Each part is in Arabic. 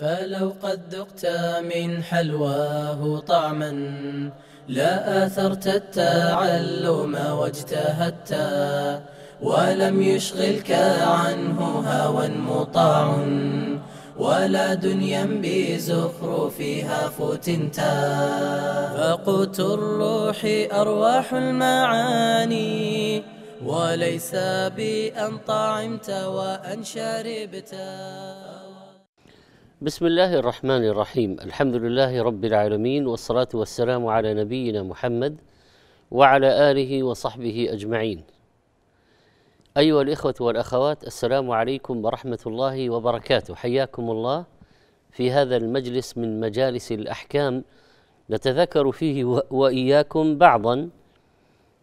فلو قد ذقت من حلواه طعما لا آثرت التعلم واجتهدت ولم يشغلك عنه هوى مطاع ولا دنيا بزخرفها فتنتا فقوت الروح أرواح المعاني وليس بأن طعمت وأن شربت بسم الله الرحمن الرحيم الحمد لله رب العالمين والصلاة والسلام على نبينا محمد وعلى آله وصحبه أجمعين أيها الإخوة والأخوات السلام عليكم ورحمة الله وبركاته حياكم الله في هذا المجلس من مجالس الأحكام نتذكر فيه وإياكم بعضا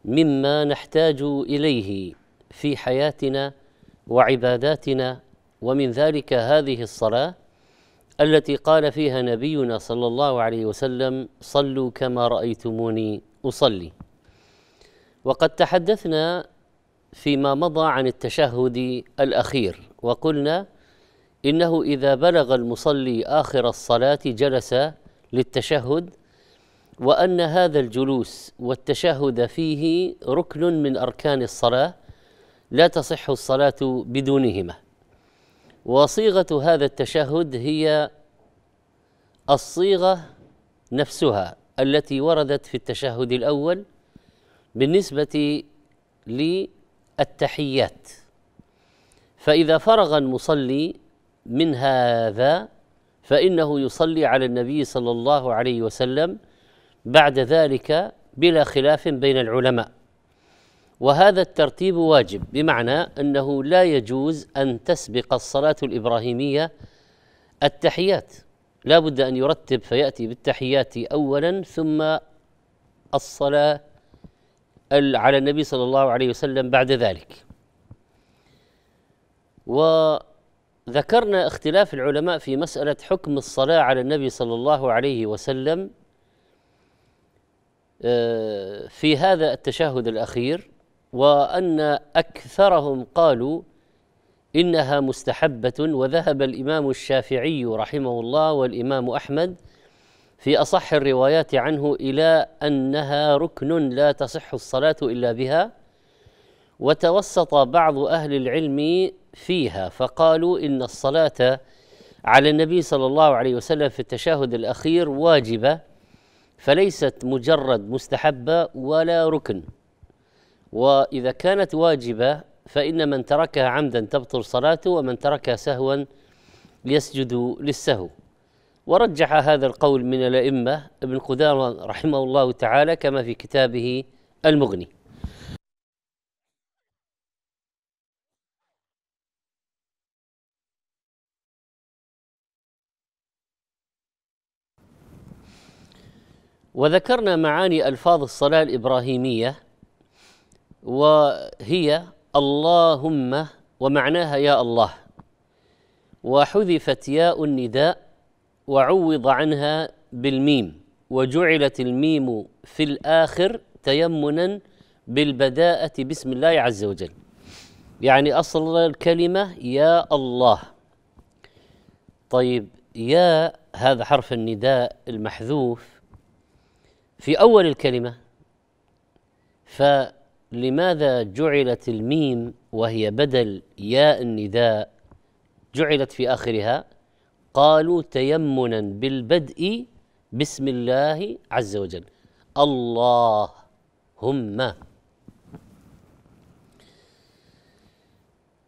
مما نحتاج إليه في حياتنا وعباداتنا ومن ذلك هذه الصلاة التي قال فيها نبينا صلى الله عليه وسلم صلوا كما رايتموني اصلي وقد تحدثنا فيما مضى عن التشهد الاخير وقلنا انه اذا بلغ المصلي اخر الصلاه جلس للتشهد وان هذا الجلوس والتشهد فيه ركن من اركان الصلاه لا تصح الصلاه بدونهما وصيغه هذا التشهد هي الصيغه نفسها التي وردت في التشهد الاول بالنسبه للتحيات فاذا فرغ المصلي من هذا فانه يصلي على النبي صلى الله عليه وسلم بعد ذلك بلا خلاف بين العلماء وهذا الترتيب واجب بمعنى انه لا يجوز ان تسبق الصلاه الابراهيميه التحيات لا بد أن يرتب فيأتي بالتحيات أولا ثم الصلاة على النبي صلى الله عليه وسلم بعد ذلك وذكرنا اختلاف العلماء في مسألة حكم الصلاة على النبي صلى الله عليه وسلم آه، في هذا التشهد الأخير وأن أكثرهم قالوا انها مستحبه وذهب الامام الشافعي رحمه الله والامام احمد في اصح الروايات عنه الى انها ركن لا تصح الصلاه الا بها وتوسط بعض اهل العلم فيها فقالوا ان الصلاه على النبي صلى الله عليه وسلم في التشهد الاخير واجبه فليست مجرد مستحبه ولا ركن واذا كانت واجبه فإن من تركها عمدا تبطل صلاته ومن تركها سهوا يسجد للسهو ورجح هذا القول من الأئمة ابن قدامة رحمه الله تعالى كما في كتابه المغني وذكرنا معاني ألفاظ الصلاة الإبراهيمية وهي اللهم ومعناها يا الله وحذفت ياء النداء وعوض عنها بالميم وجعلت الميم في الآخر تيمنا بالبداءة بسم الله عز وجل يعني أصل الكلمة يا الله طيب يا هذا حرف النداء المحذوف في أول الكلمة ف لماذا جعلت الميم وهي بدل ياء النداء جعلت في آخرها قالوا تيمنا بالبدء بسم الله عز وجل اللهم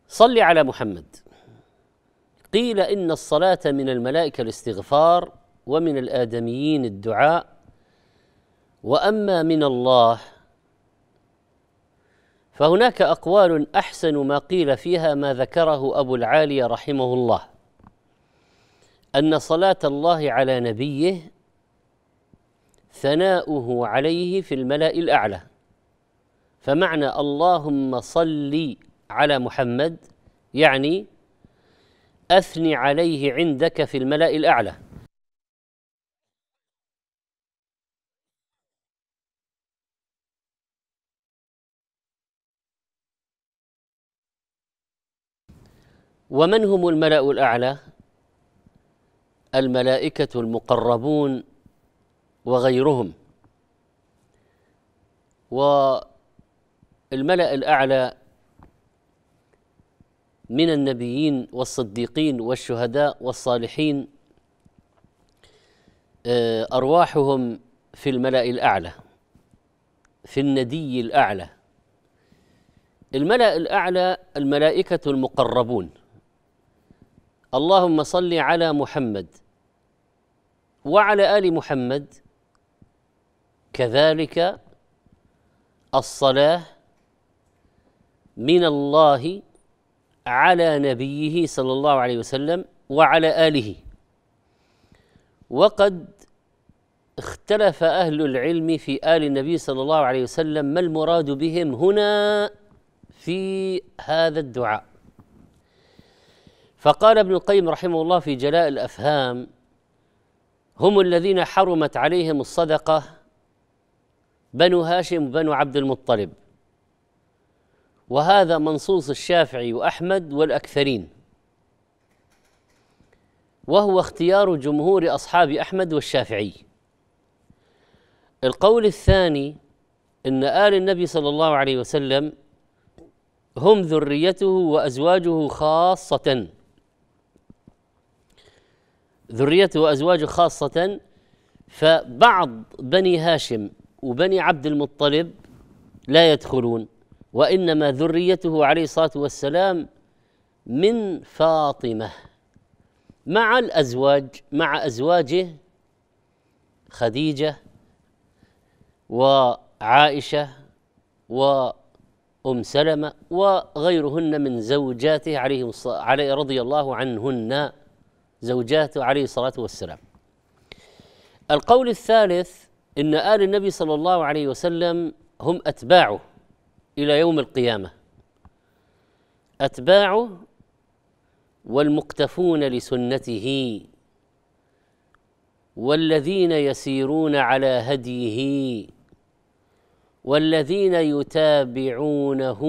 صل على محمد قيل ان الصلاه من الملائكه الاستغفار ومن الادميين الدعاء واما من الله فهناك أقوال أحسن ما قيل فيها ما ذكره أبو العالي رحمه الله أن صلاة الله على نبيه ثناؤه عليه في الملأ الأعلى فمعنى اللهم صل على محمد يعني أثني عليه عندك في الملأ الأعلى ومن هم الملأ الأعلى؟ الملائكة المقربون وغيرهم والملأ الأعلى من النبيين والصديقين والشهداء والصالحين آه، أرواحهم في الملأ الأعلى في الندي الأعلى الملأ الأعلى الملائكة المقربون اللهم صل على محمد وعلى ال محمد كذلك الصلاه من الله على نبيه صلى الله عليه وسلم وعلى اله وقد اختلف اهل العلم في ال النبي صلى الله عليه وسلم ما المراد بهم هنا في هذا الدعاء فقال ابن القيم رحمه الله في جلاء الافهام هم الذين حرمت عليهم الصدقه بنو هاشم بنو عبد المطلب وهذا منصوص الشافعي واحمد والاكثرين وهو اختيار جمهور اصحاب احمد والشافعي القول الثاني ان ال النبي صلى الله عليه وسلم هم ذريته وازواجه خاصه ذريته وأزواجه خاصة فبعض بني هاشم وبني عبد المطلب لا يدخلون وإنما ذريته عليه الصلاة والسلام من فاطمة مع الأزواج مع أزواجه خديجة وعائشة وأم سلمة وغيرهن من زوجاته عليه رضي الله عنهن زوجاته عليه الصلاة والسلام القول الثالث إن آل النبي صلى الله عليه وسلم هم أتباعه إلى يوم القيامة أتباعه والمقتفون لسنته والذين يسيرون على هديه والذين يتابعونه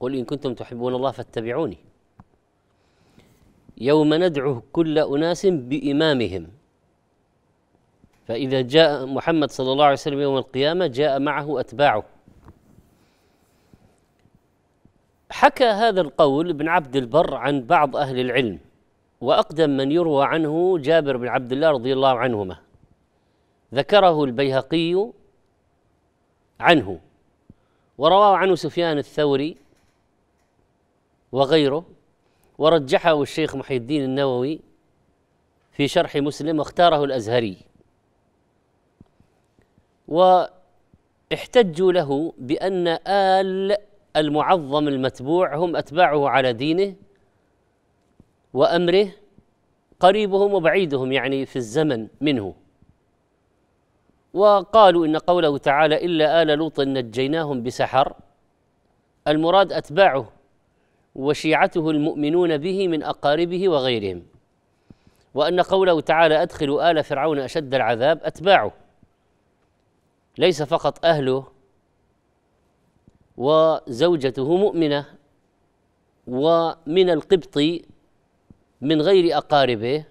قل إن كنتم تحبون الله فاتبعوني يوم ندعو كل أناس بإمامهم فإذا جاء محمد صلى الله عليه وسلم يوم القيامة جاء معه أتباعه حكى هذا القول ابن عبد البر عن بعض أهل العلم وأقدم من يروى عنه جابر بن عبد الله رضي الله عنهما ذكره البيهقي عنه ورواه عنه سفيان الثوري وغيره ورجحه الشيخ محي الدين النووي في شرح مسلم واختاره الازهري واحتجوا له بان ال المعظم المتبوع هم اتباعه على دينه وامره قريبهم وبعيدهم يعني في الزمن منه وقالوا ان قوله تعالى الا ال لوط نجيناهم بسحر المراد اتباعه وشيعته المؤمنون به من اقاربه وغيرهم وان قوله تعالى ادخلوا ال فرعون اشد العذاب اتباعه ليس فقط اهله وزوجته مؤمنه ومن القبط من غير اقاربه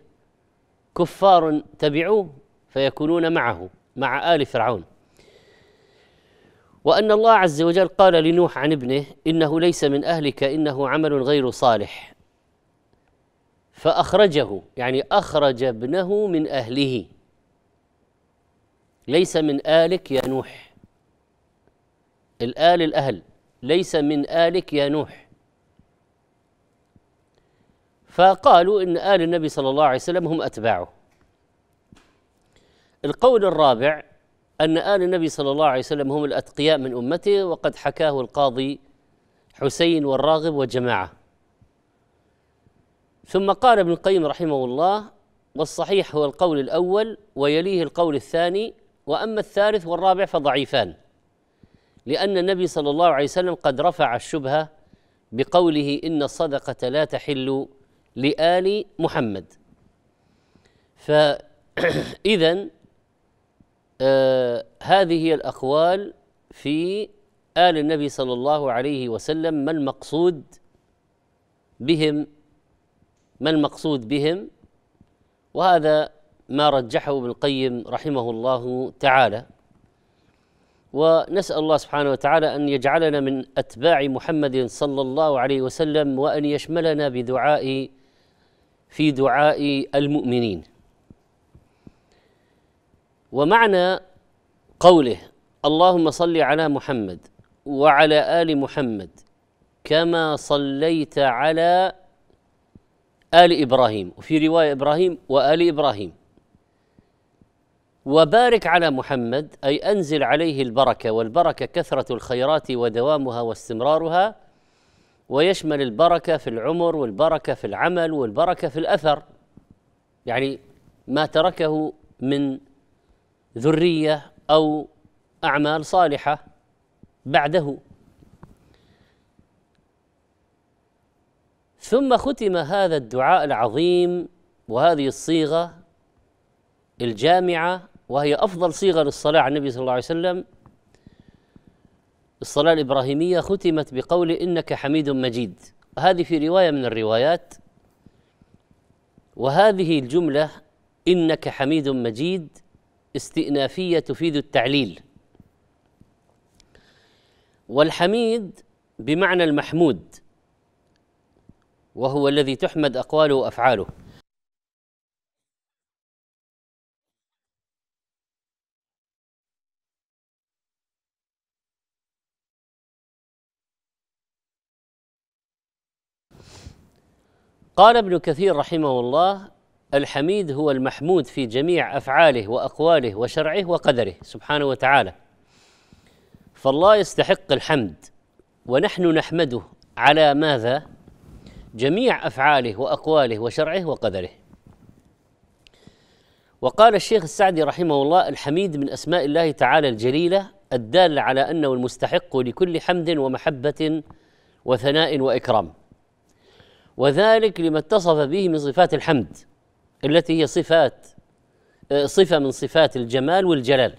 كفار تبعوه فيكونون معه مع ال فرعون وأن الله عز وجل قال لنوح عن ابنه إنه ليس من أهلك إنه عمل غير صالح فأخرجه يعني أخرج ابنه من أهله ليس من آلك يا نوح الآل الأهل ليس من آلك يا نوح فقالوا إن آل النبي صلى الله عليه وسلم هم أتباعه القول الرابع أن آل النبي صلى الله عليه وسلم هم الأتقياء من أمته وقد حكاه القاضي حسين والراغب وجماعة ثم قال ابن القيم رحمه الله والصحيح هو القول الأول ويليه القول الثاني وأما الثالث والرابع فضعيفان لأن النبي صلى الله عليه وسلم قد رفع الشبهة بقوله إن الصدقة لا تحل لآل محمد فإذا آه هذه هي الأقوال في آل النبي صلى الله عليه وسلم ما المقصود بهم ما المقصود بهم وهذا ما رجحه ابن القيم رحمه الله تعالى ونسأل الله سبحانه وتعالى أن يجعلنا من أتباع محمد صلى الله عليه وسلم وأن يشملنا بدعاء في دعاء المؤمنين ومعنى قوله اللهم صل على محمد وعلى ال محمد كما صليت على ال ابراهيم وفي روايه ابراهيم وال ابراهيم وبارك على محمد اي انزل عليه البركه والبركه كثره الخيرات ودوامها واستمرارها ويشمل البركه في العمر والبركه في العمل والبركه في الاثر يعني ما تركه من ذريه او اعمال صالحه بعده ثم ختم هذا الدعاء العظيم وهذه الصيغه الجامعه وهي افضل صيغه للصلاه على النبي صلى الله عليه وسلم الصلاه الابراهيميه ختمت بقول انك حميد مجيد هذه في روايه من الروايات وهذه الجمله انك حميد مجيد استئنافية تفيد التعليل والحميد بمعنى المحمود وهو الذي تحمد أقواله وأفعاله قال ابن كثير رحمه الله الحميد هو المحمود في جميع افعاله واقواله وشرعه وقدره سبحانه وتعالى فالله يستحق الحمد ونحن نحمده على ماذا جميع افعاله واقواله وشرعه وقدره وقال الشيخ السعدي رحمه الله الحميد من اسماء الله تعالى الجليله الداله على انه المستحق لكل حمد ومحبه وثناء واكرام وذلك لما اتصف به من صفات الحمد التي هي صفات آه، صفة من صفات الجمال والجلال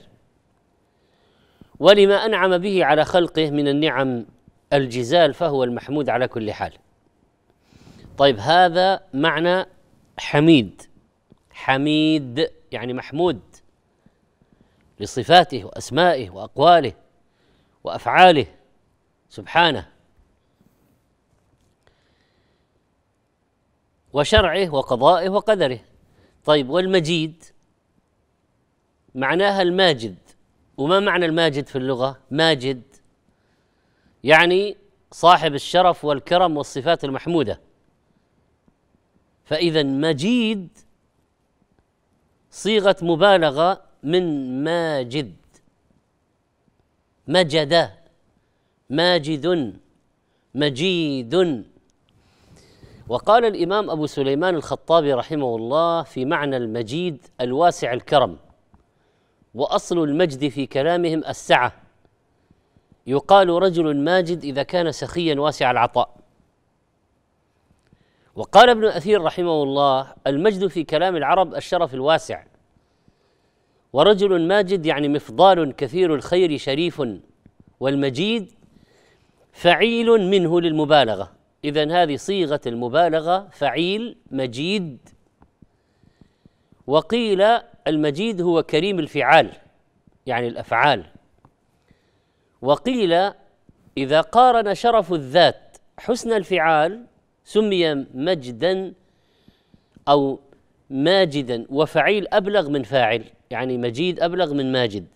ولما أنعم به على خلقه من النعم الجزال فهو المحمود على كل حال طيب هذا معنى حميد حميد يعني محمود لصفاته وأسمائه وأقواله وأفعاله سبحانه وشرعه وقضائه وقدره طيب والمجيد معناها الماجد وما معنى الماجد في اللغه ماجد يعني صاحب الشرف والكرم والصفات المحموده فاذا مجيد صيغه مبالغه من ماجد مجد ماجد مجيد وقال الامام ابو سليمان الخطابي رحمه الله في معنى المجيد الواسع الكرم واصل المجد في كلامهم السعه يقال رجل ماجد اذا كان سخيا واسع العطاء وقال ابن اثير رحمه الله المجد في كلام العرب الشرف الواسع ورجل ماجد يعني مفضال كثير الخير شريف والمجيد فعيل منه للمبالغه إذا هذه صيغة المبالغة فعيل مجيد وقيل المجيد هو كريم الفعال يعني الأفعال وقيل إذا قارن شرف الذات حسن الفعال سمي مجدا أو ماجدا وفعيل أبلغ من فاعل يعني مجيد أبلغ من ماجد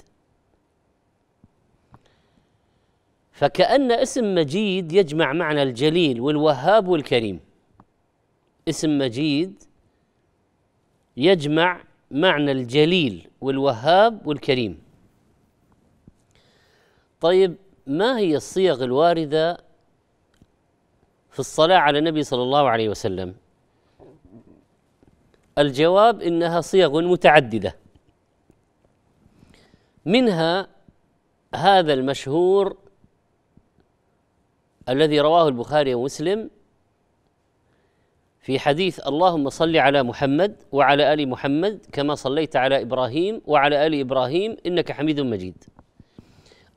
فكأن اسم مجيد يجمع معنى الجليل والوهاب والكريم اسم مجيد يجمع معنى الجليل والوهاب والكريم طيب ما هي الصيغ الوارده في الصلاه على النبي صلى الله عليه وسلم الجواب انها صيغ متعدده منها هذا المشهور الذي رواه البخاري ومسلم في حديث اللهم صل على محمد وعلى ال محمد كما صليت على ابراهيم وعلى ال ابراهيم انك حميد مجيد.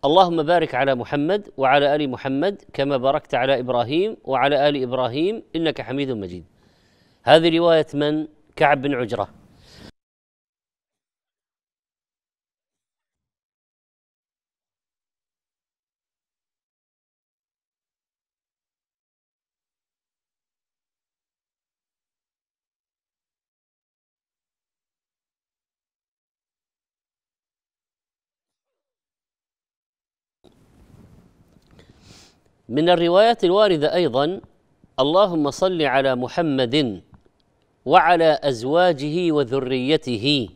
اللهم بارك على محمد وعلى ال محمد كما باركت على ابراهيم وعلى ال ابراهيم انك حميد مجيد. هذه روايه من؟ كعب بن عجره. من الروايات الوارده ايضا اللهم صل على محمد وعلى ازواجه وذريته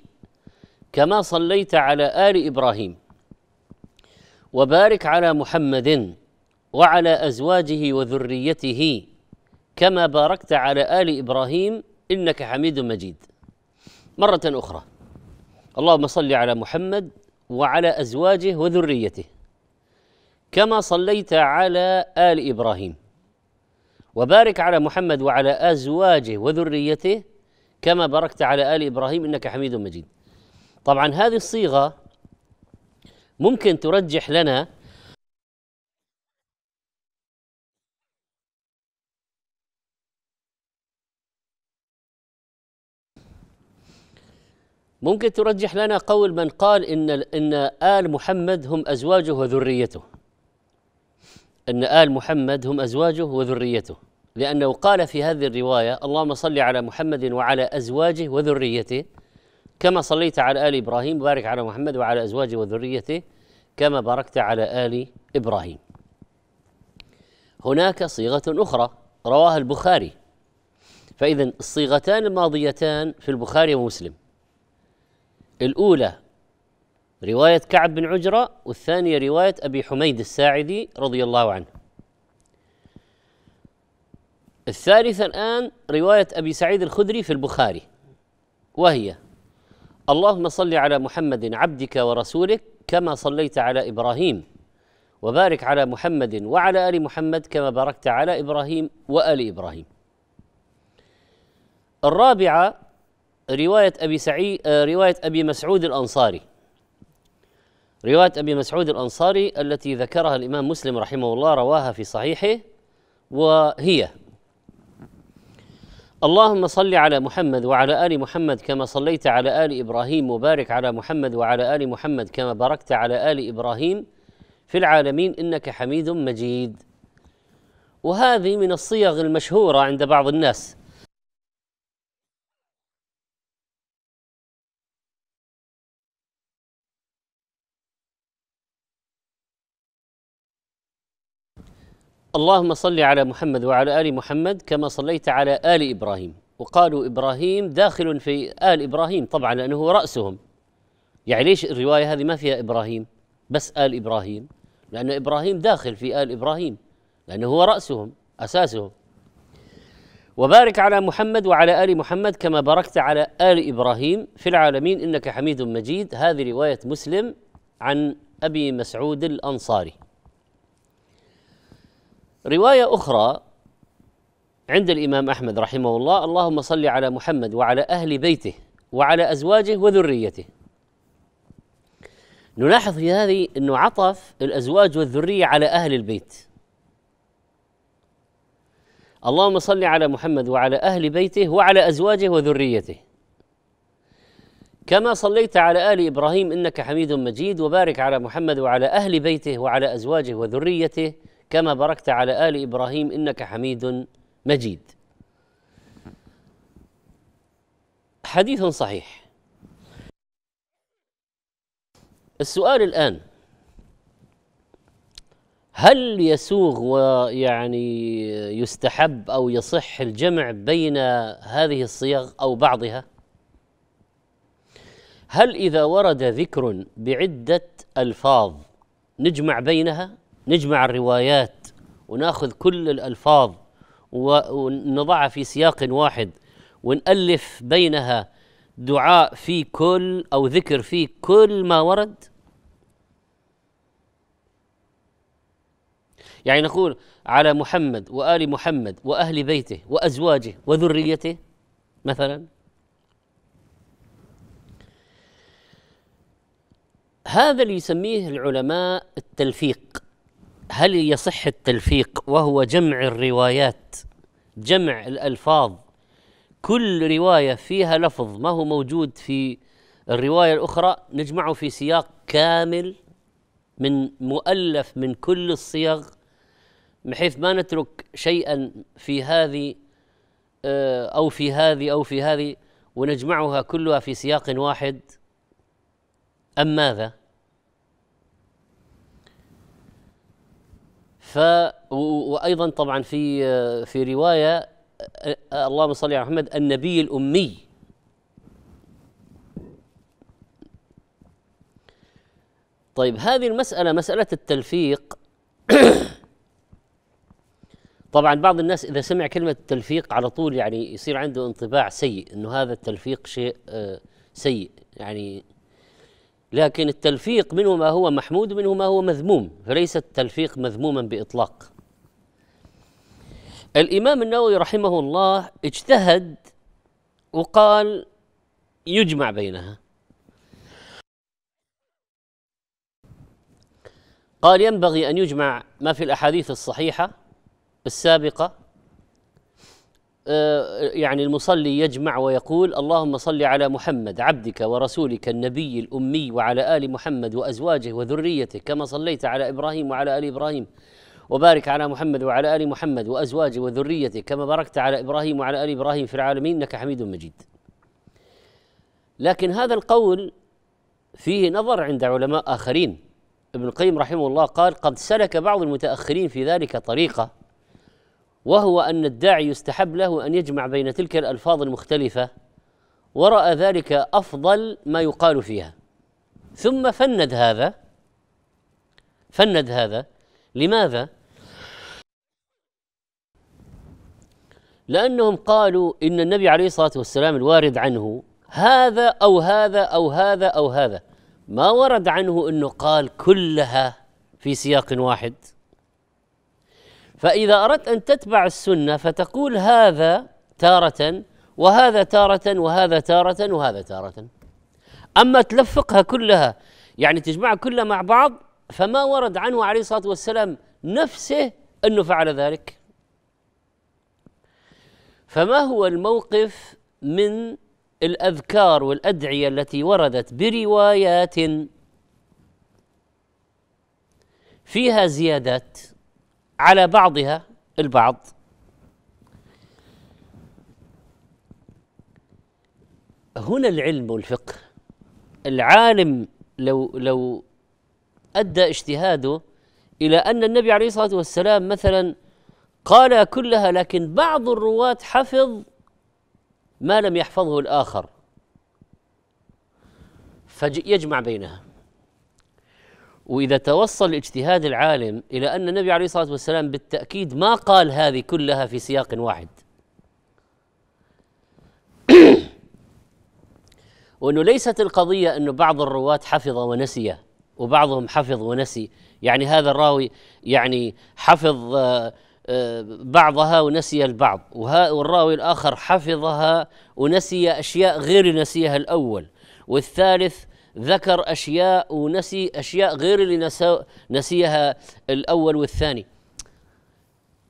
كما صليت على ال ابراهيم وبارك على محمد وعلى ازواجه وذريته كما باركت على ال ابراهيم انك حميد مجيد مره اخرى اللهم صل على محمد وعلى ازواجه وذريته كما صليت على ال ابراهيم وبارك على محمد وعلى ازواجه وذريته كما باركت على ال ابراهيم انك حميد مجيد. طبعا هذه الصيغه ممكن ترجح لنا ممكن ترجح لنا قول من قال ان ان ال محمد هم ازواجه وذريته أن آل محمد هم أزواجه وذريته لأنه قال في هذه الرواية اللهم صل على محمد وعلى أزواجه وذريته كما صليت على آل إبراهيم بارك على محمد وعلى أزواجه وذريته كما باركت على آل إبراهيم هناك صيغة أخرى رواها البخاري فإذا الصيغتان الماضيتان في البخاري ومسلم الأولى رواية كعب بن عجرة والثانية رواية أبي حميد الساعدي رضي الله عنه الثالثة الآن رواية أبي سعيد الخدري في البخاري وهي اللهم صل على محمد عبدك ورسولك كما صليت على إبراهيم وبارك على محمد وعلى آل محمد كما باركت على إبراهيم وآل إبراهيم الرابعة رواية أبي سعيد آه، رواية أبي مسعود الأنصاري رواية أبي مسعود الأنصاري التي ذكرها الإمام مسلم رحمه الله رواها في صحيحه وهي اللهم صل على محمد وعلى ال محمد كما صليت على ال ابراهيم وبارك على محمد وعلى ال محمد كما باركت على ال ابراهيم في العالمين انك حميد مجيد وهذه من الصيغ المشهوره عند بعض الناس اللهم صل على محمد وعلى ال محمد كما صليت على ال ابراهيم وقالوا ابراهيم داخل في ال ابراهيم طبعا لانه راسهم يعني ليش الروايه هذه ما فيها ابراهيم بس ال ابراهيم لان ابراهيم داخل في ال ابراهيم لانه هو راسهم اساسهم وبارك على محمد وعلى ال محمد كما باركت على ال ابراهيم في العالمين انك حميد مجيد هذه روايه مسلم عن ابي مسعود الانصاري روايه اخرى عند الامام احمد رحمه الله اللهم صل على محمد وعلى اهل بيته وعلى ازواجه وذريته نلاحظ في هذه انه عطف الازواج والذريه على اهل البيت اللهم صل على محمد وعلى اهل بيته وعلى ازواجه وذريته كما صليت على ال ابراهيم انك حميد مجيد وبارك على محمد وعلى اهل بيته وعلى ازواجه وذريته كما باركت على آل إبراهيم إنك حميد مجيد حديث صحيح السؤال الآن هل يسوغ ويعني يستحب أو يصح الجمع بين هذه الصيغ أو بعضها؟ هل إذا ورد ذكر بعدة ألفاظ نجمع بينها؟ نجمع الروايات وناخذ كل الألفاظ ونضعها في سياق واحد ونألف بينها دعاء في كل أو ذكر في كل ما ورد يعني نقول على محمد وآل محمد وأهل بيته وأزواجه وذريته مثلا هذا اللي يسميه العلماء التلفيق هل يصح التلفيق وهو جمع الروايات جمع الالفاظ كل روايه فيها لفظ ما هو موجود في الروايه الاخرى نجمعه في سياق كامل من مؤلف من كل الصيغ بحيث ما نترك شيئا في هذه آه، او في هذه او في هذه ونجمعها كلها في سياق واحد ام ماذا ف وايضا طبعا في في روايه اللهم صل على محمد النبي الامي طيب هذه المساله مساله التلفيق طبعا بعض الناس اذا سمع كلمه التلفيق على طول يعني يصير عنده انطباع سيء انه هذا التلفيق شيء آه، سيء يعني لكن التلفيق منه ما هو محمود ومنه ما هو مذموم فليس التلفيق مذموما باطلاق الامام النووي رحمه الله اجتهد وقال يجمع بينها قال ينبغي ان يجمع ما في الاحاديث الصحيحه السابقه آه، يعني المصلي يجمع ويقول اللهم صل على محمد عبدك ورسولك النبي الامي وعلى ال محمد وازواجه وذريته كما صليت على ابراهيم وعلى ال ابراهيم وبارك على محمد وعلى ال محمد وازواجه وذريته كما باركت على ابراهيم وعلى ال ابراهيم في العالمين انك حميد مجيد. لكن هذا القول فيه نظر عند علماء اخرين ابن القيم رحمه الله قال قد سلك بعض المتاخرين في ذلك طريقه وهو أن الداعي يستحب له أن يجمع بين تلك الألفاظ المختلفة ورأى ذلك أفضل ما يقال فيها ثم فند هذا فند هذا لماذا؟ لأنهم قالوا إن النبي عليه الصلاة والسلام الوارد عنه هذا أو هذا أو هذا أو هذا ما ورد عنه أنه قال كلها في سياق واحد فإذا أردت أن تتبع السنة فتقول هذا تارة وهذا تارة وهذا تارة وهذا تارة أما تلفقها كلها يعني تجمعها كلها مع بعض فما ورد عنه عليه الصلاة والسلام نفسه أنه فعل ذلك فما هو الموقف من الأذكار والأدعية التي وردت بروايات فيها زيادات على بعضها البعض هنا العلم والفقه العالم لو لو ادى اجتهاده الى ان النبي عليه الصلاه والسلام مثلا قال كلها لكن بعض الرواة حفظ ما لم يحفظه الاخر فيجمع بينها وإذا توصل اجتهاد العالم إلى أن النبي عليه الصلاة والسلام بالتأكيد ما قال هذه كلها في سياق واحد وأنه ليست القضية أنه بعض الرواة حفظ ونسي وبعضهم حفظ ونسي يعني هذا الراوي يعني حفظ آه، آه، بعضها ونسي البعض والراوي الآخر حفظها ونسي أشياء غير نسيها الأول والثالث ذكر أشياء ونسي أشياء غير اللي نسيها الأول والثاني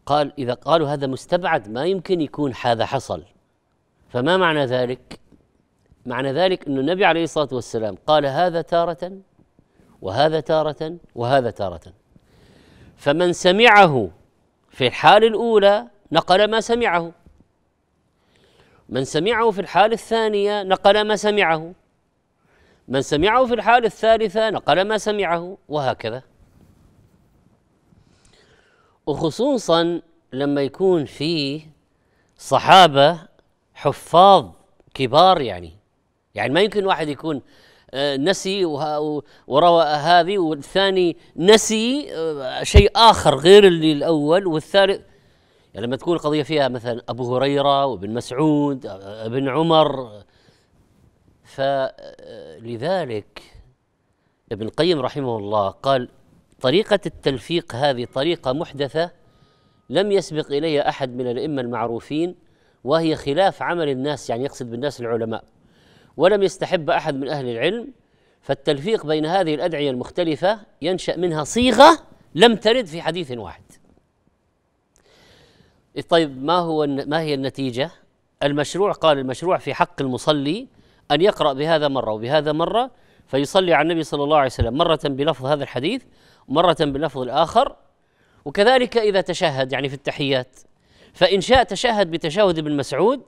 قال إذا قالوا هذا مستبعد ما يمكن يكون هذا حصل فما معنى ذلك؟ معنى ذلك أن النبي عليه الصلاة والسلام قال هذا تارة وهذا تارة وهذا تارة فمن سمعه في الحال الأولى نقل ما سمعه من سمعه في الحال الثانية نقل ما سمعه من سمعه في الحال الثالثة نقل ما سمعه وهكذا وخصوصا لما يكون فيه صحابة حفاظ كبار يعني يعني ما يمكن واحد يكون آه، نسي وروى هذه والثاني نسي آه، شيء آخر غير اللي الأول والثالث يعني لما تكون القضية فيها مثلا أبو هريرة وابن مسعود آه، ابن عمر فلذلك ابن القيم رحمه الله قال طريقة التلفيق هذه طريقة محدثة لم يسبق إليها أحد من الأئمة المعروفين وهي خلاف عمل الناس يعني يقصد بالناس العلماء ولم يستحب أحد من أهل العلم فالتلفيق بين هذه الأدعية المختلفة ينشأ منها صيغة لم ترد في حديث واحد طيب ما هو ما هي النتيجة؟ المشروع قال المشروع في حق المصلي أن يقرأ بهذا مرة وبهذا مرة فيصلي على النبي صلى الله عليه وسلم مرة بلفظ هذا الحديث ومرة بلفظ الآخر وكذلك إذا تشهد يعني في التحيات فإن شاء تشهد بتشهد ابن مسعود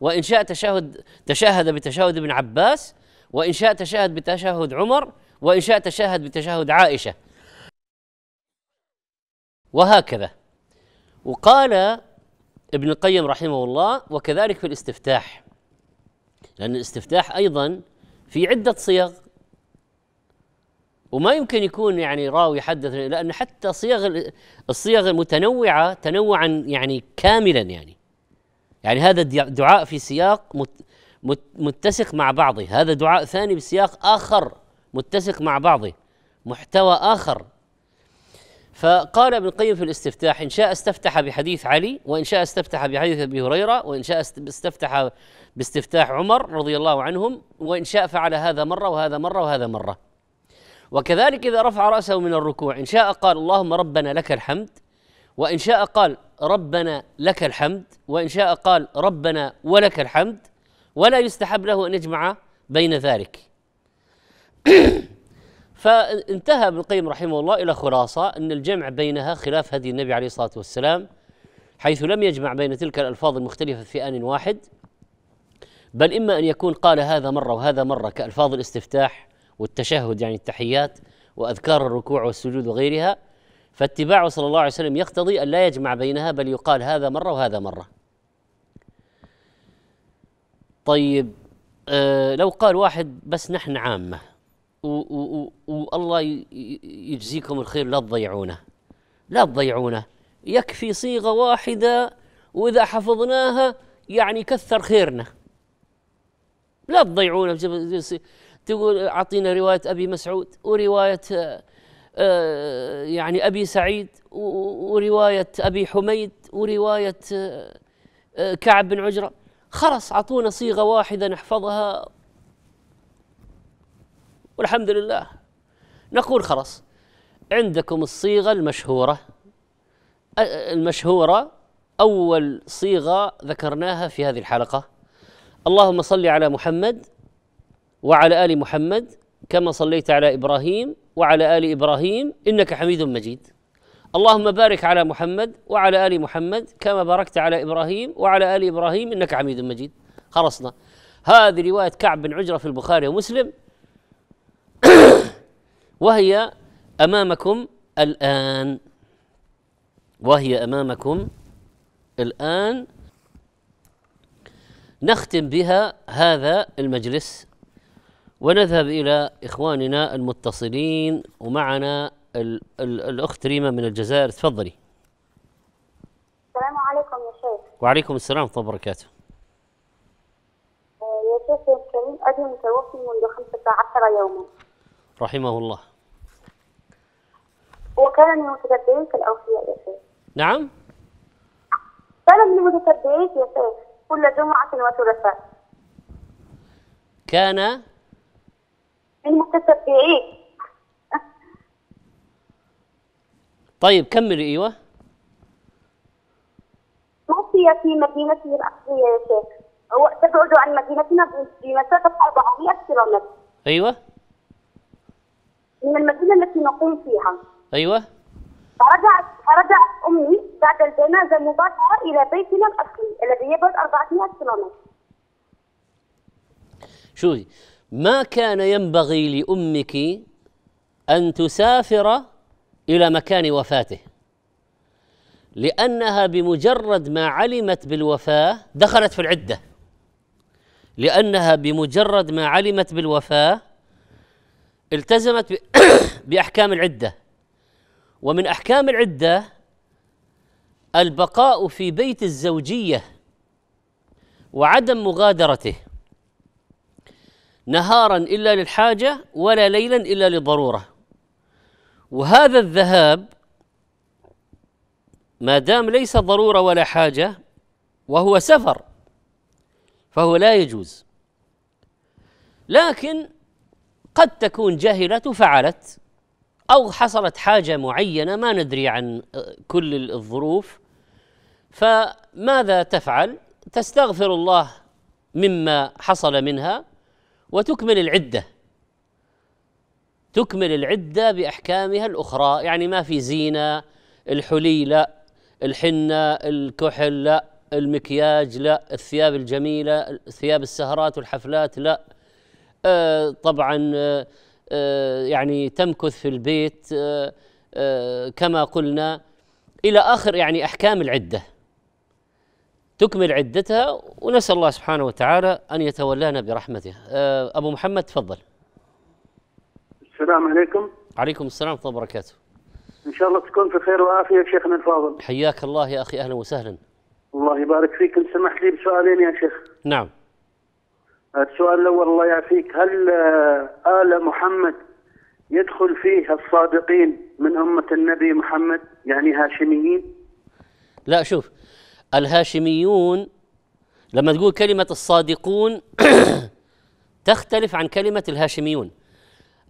وإن شاء تشهد تشهد بتشهد ابن عباس وإن شاء تشهد بتشهد عمر وإن شاء تشهد بتشهد عائشة وهكذا وقال ابن القيم رحمه الله وكذلك في الاستفتاح لأن الاستفتاح أيضا في عدة صيغ وما يمكن يكون يعني راوي حدث لأن حتى صيغ الصيغ المتنوعة تنوعا يعني كاملا يعني يعني هذا دعاء في سياق متسق مع بعضه هذا دعاء ثاني بسياق آخر متسق مع بعضه محتوى آخر فقال ابن القيم في الاستفتاح إن شاء استفتح بحديث علي وإن شاء استفتح بحديث أبي هريرة وإن شاء استفتح باستفتاح عمر رضي الله عنهم وإن شاء فعل هذا مرة وهذا مرة وهذا مرة وكذلك إذا رفع رأسه من الركوع إن شاء قال اللهم ربنا لك الحمد وإن شاء قال ربنا لك الحمد وإن شاء قال ربنا ولك الحمد ولا يستحب له أن يجمع بين ذلك فانتهى ابن القيم رحمه الله إلى خلاصة أن الجمع بينها خلاف هدي النبي عليه الصلاة والسلام حيث لم يجمع بين تلك الألفاظ المختلفة في آن واحد بل إما أن يكون قال هذا مرة وهذا مرة كألفاظ الاستفتاح والتشهد يعني التحيات وأذكار الركوع والسجود وغيرها فاتباعه صلى الله عليه وسلم يقتضي أن لا يجمع بينها بل يقال هذا مرة وهذا مرة طيب آه لو قال واحد بس نحن عامة والله يجزيكم الخير لا تضيعونه لا تضيعونه يكفي صيغة واحدة وإذا حفظناها يعني كثر خيرنا لا تضيعونا تقول اعطينا روايه ابي مسعود وروايه آه، آه، يعني ابي سعيد وروايه ابي حميد وروايه آه، كعب بن عجره خلاص اعطونا صيغه واحده نحفظها والحمد لله نقول خلاص عندكم الصيغه المشهوره المشهوره اول صيغه ذكرناها في هذه الحلقه اللهم صل على محمد وعلى ال محمد كما صليت على ابراهيم وعلى ال ابراهيم انك حميد مجيد اللهم بارك على محمد وعلى ال محمد كما باركت على ابراهيم وعلى ال ابراهيم انك حميد مجيد خلصنا هذه روايه كعب بن عجره في البخاري ومسلم وهي امامكم الان وهي امامكم الان نختم بها هذا المجلس ونذهب إلى إخواننا المتصلين ومعنا الـ الـ الأخت ريما من الجزائر تفضلي السلام عليكم يا شيخ وعليكم السلام ورحمة الله وبركاته آه، يا شيخ الكريم أبي متوفي منذ 15 يوما رحمه الله وكان من متتبعيك الأوفياء يا شيخ نعم كان من متتبعيك يا شيخ كل جمعة وثلاثاء كان من متتبعين طيب كملي ايوه توفي في مدينته الاصليه يا شيخ وتبعد عن مدينتنا بمسافه 400 كيلومتر ايوه من المدينه التي نقيم فيها ايوه فرجعت فرجعت امي بعد الجنازه مباشره الى بيتنا الاصلي الذي يبعد 400 كيلومتر. شوفي ما كان ينبغي لامك ان تسافر الى مكان وفاته. لانها بمجرد ما علمت بالوفاه دخلت في العده. لانها بمجرد ما علمت بالوفاه التزمت باحكام العده ومن احكام العده البقاء في بيت الزوجيه وعدم مغادرته نهارا الا للحاجه ولا ليلا الا للضروره وهذا الذهاب ما دام ليس ضروره ولا حاجه وهو سفر فهو لا يجوز لكن قد تكون جاهله فعلت أو حصلت حاجة معينة ما ندري عن آه، كل الظروف فماذا تفعل؟ تستغفر الله مما حصل منها وتكمل العدة تكمل العدة بأحكامها الأخرى يعني ما في زينة الحلي لا الحنة الكحل لا المكياج لا الثياب الجميلة ثياب السهرات والحفلات لا آه طبعا آه آه، يعني تمكث في البيت آه، آه، كما قلنا الى اخر يعني احكام العده تكمل عدتها ونسال الله سبحانه وتعالى ان يتولانا برحمته ابو محمد تفضل السلام عليكم عليكم السلام ورحمه الله وبركاته ان شاء الله تكون في خير وعافيه شيخنا الفاضل حياك الله يا اخي اهلا وسهلا الله يبارك فيك ان سمحت لي بسؤالين يا شيخ نعم السؤال الأول الله يعافيك هل آه، آل محمد يدخل فيه الصادقين من أمة النبي محمد يعني هاشميين لا شوف الهاشميون لما تقول كلمة الصادقون تختلف عن كلمة الهاشميون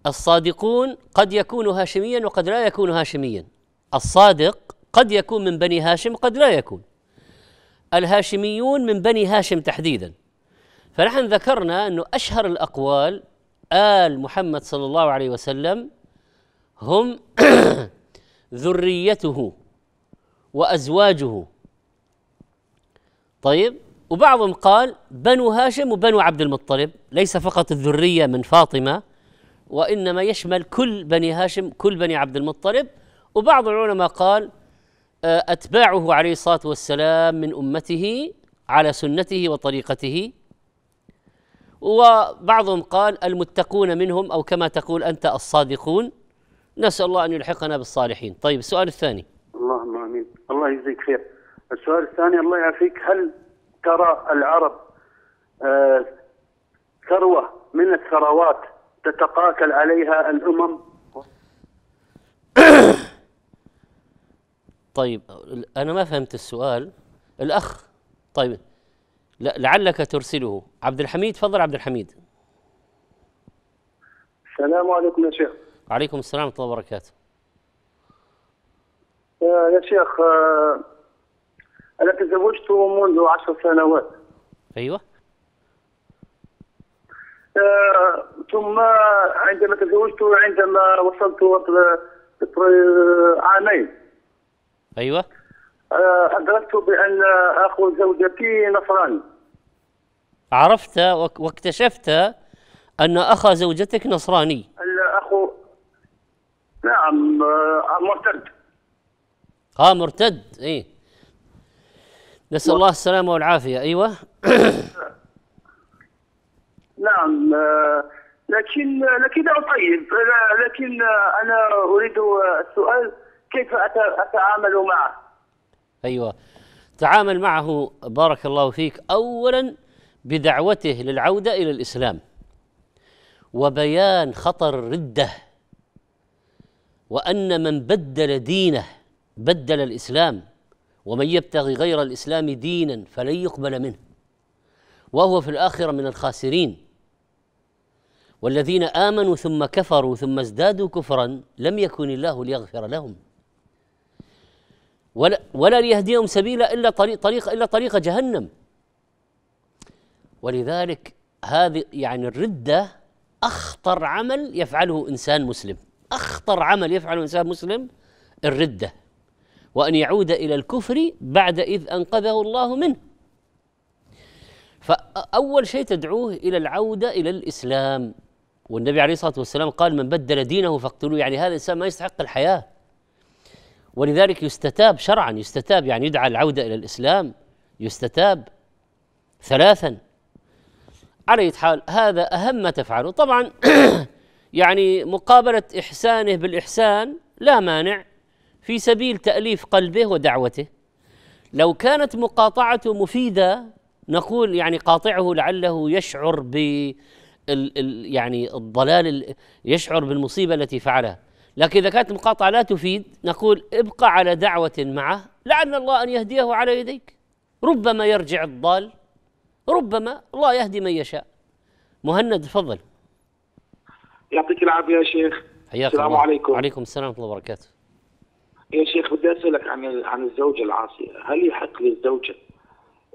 الصادقون قد يكون هاشميا وقد لا يكون هاشميا الصادق قد يكون من بني هاشم قد لا يكون الهاشميون من بني هاشم تحديدا فنحن ذكرنا أنه أشهر الأقوال آل محمد صلى الله عليه وسلم هم ذريته وأزواجه طيب وبعضهم قال بنو هاشم وبنو عبد المطلب ليس فقط الذرية من فاطمة وإنما يشمل كل بني هاشم كل بني عبد المطلب وبعض العلماء قال آه، أتباعه عليه الصلاة والسلام من أمته على سنته وطريقته وبعضهم قال المتقون منهم او كما تقول انت الصادقون نسال الله ان يلحقنا بالصالحين طيب السؤال الثاني اللهم امين الله يجزيك خير السؤال الثاني الله يعافيك هل ترى العرب آه ثروه من الثروات تتقاتل عليها الامم طيب انا ما فهمت السؤال الاخ طيب لعلك ترسله عبد الحميد تفضل عبد الحميد السلام عليكم يا شيخ وعليكم السلام ورحمه الله وبركاته آه، يا شيخ آه، انا تزوجت منذ عشر سنوات ايوه آه، ثم عندما تزوجت عندما وصلت عامين ايوه أدركت بأن أخو زوجتي نصراني عرفت واكتشفت أن أخ زوجتك نصراني الأخو نعم آه، مرتد ها آه، مرتد إيه نسأل الله السلامة والعافية أيوة نعم آه، لكن لكنه طيب لكن أنا أريد السؤال كيف أتعامل معه أيوة تعامل معه بارك الله فيك أولا بدعوته للعودة إلى الإسلام وبيان خطر الردة وأن من بدل دينه بدل الإسلام ومن يبتغي غير الإسلام دينا فلن يقبل منه وهو في الآخرة من الخاسرين والذين امنوا ثم كفروا ثم ازدادوا كفرا لم يكن الله ليغفر لهم ولا, ولا ليهديهم سبيلا إلا طريق, طريق إلا طريق جهنم ولذلك هذه يعني الردة أخطر عمل يفعله إنسان مسلم أخطر عمل يفعله إنسان مسلم الردة وأن يعود إلى الكفر بعد إذ أنقذه الله منه فأول شيء تدعوه إلى العودة إلى الإسلام والنبي عليه الصلاة والسلام قال من بدل دينه فاقتلوه يعني هذا الإنسان ما يستحق الحياة ولذلك يستتاب شرعا يستتاب يعني يدعى العودة إلى الإسلام يستتاب ثلاثا على حال هذا أهم ما تفعله طبعا يعني مقابلة إحسانه بالإحسان لا مانع في سبيل تأليف قلبه ودعوته لو كانت مقاطعته مفيدة نقول يعني قاطعه لعله يشعر ب يعني الضلال يشعر بالمصيبة التي فعلها لكن إذا كانت المقاطعة لا تفيد نقول ابقى على دعوة معه لعل الله أن يهديه على يديك ربما يرجع الضال ربما الله يهدي من يشاء مهند تفضل يعطيك العافية يا شيخ حياك السلام الله. عليكم وعليكم السلام ورحمة الله وبركاته يا شيخ بدي أسألك عن عن الزوجة العاصية هل يحق للزوجة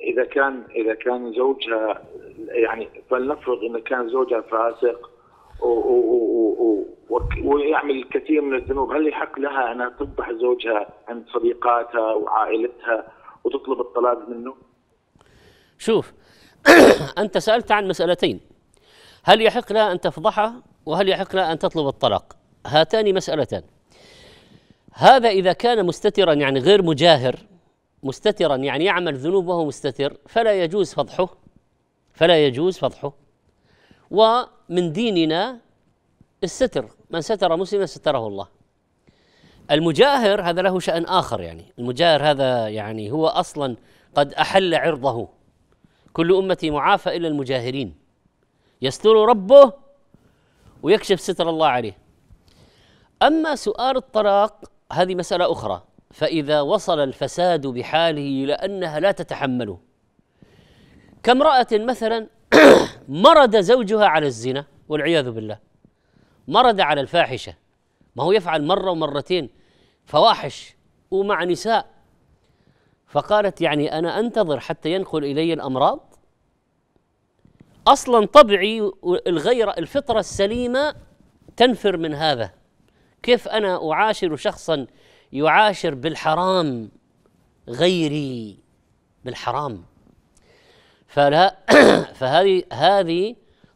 إذا كان إذا كان زوجها يعني فلنفرض إن كان زوجها فاسق ويعمل الكثير من الذنوب هل يحق لها أنها تفضح زوجها عند صديقاتها وعائلتها وتطلب الطلاق منه شوف أنت سألت عن مسألتين هل يحق لها أن تفضحه وهل يحق لها أن تطلب الطلاق هاتان مسألتان هذا إذا كان مستترا يعني غير مجاهر مستترا يعني يعمل ذنوب وهو مستتر فلا يجوز فضحه فلا يجوز فضحه ومن ديننا الستر من ستر مسلما ستره الله المجاهر هذا له شأن آخر يعني المجاهر هذا يعني هو أصلا قد أحل عرضه كل أمتي معافى إلا المجاهرين يستر ربه ويكشف ستر الله عليه أما سؤال الطلاق هذه مسألة أخرى فإذا وصل الفساد بحاله إلى أنها لا تتحمله كامرأة مثلا مرض زوجها على الزنا والعياذ بالله مرض على الفاحشه ما هو يفعل مره ومرتين فواحش ومع نساء فقالت يعني انا انتظر حتى ينقل الي الامراض اصلا طبعي الغيره الفطره السليمه تنفر من هذا كيف انا اعاشر شخصا يعاشر بالحرام غيري بالحرام فلا فهذه هذه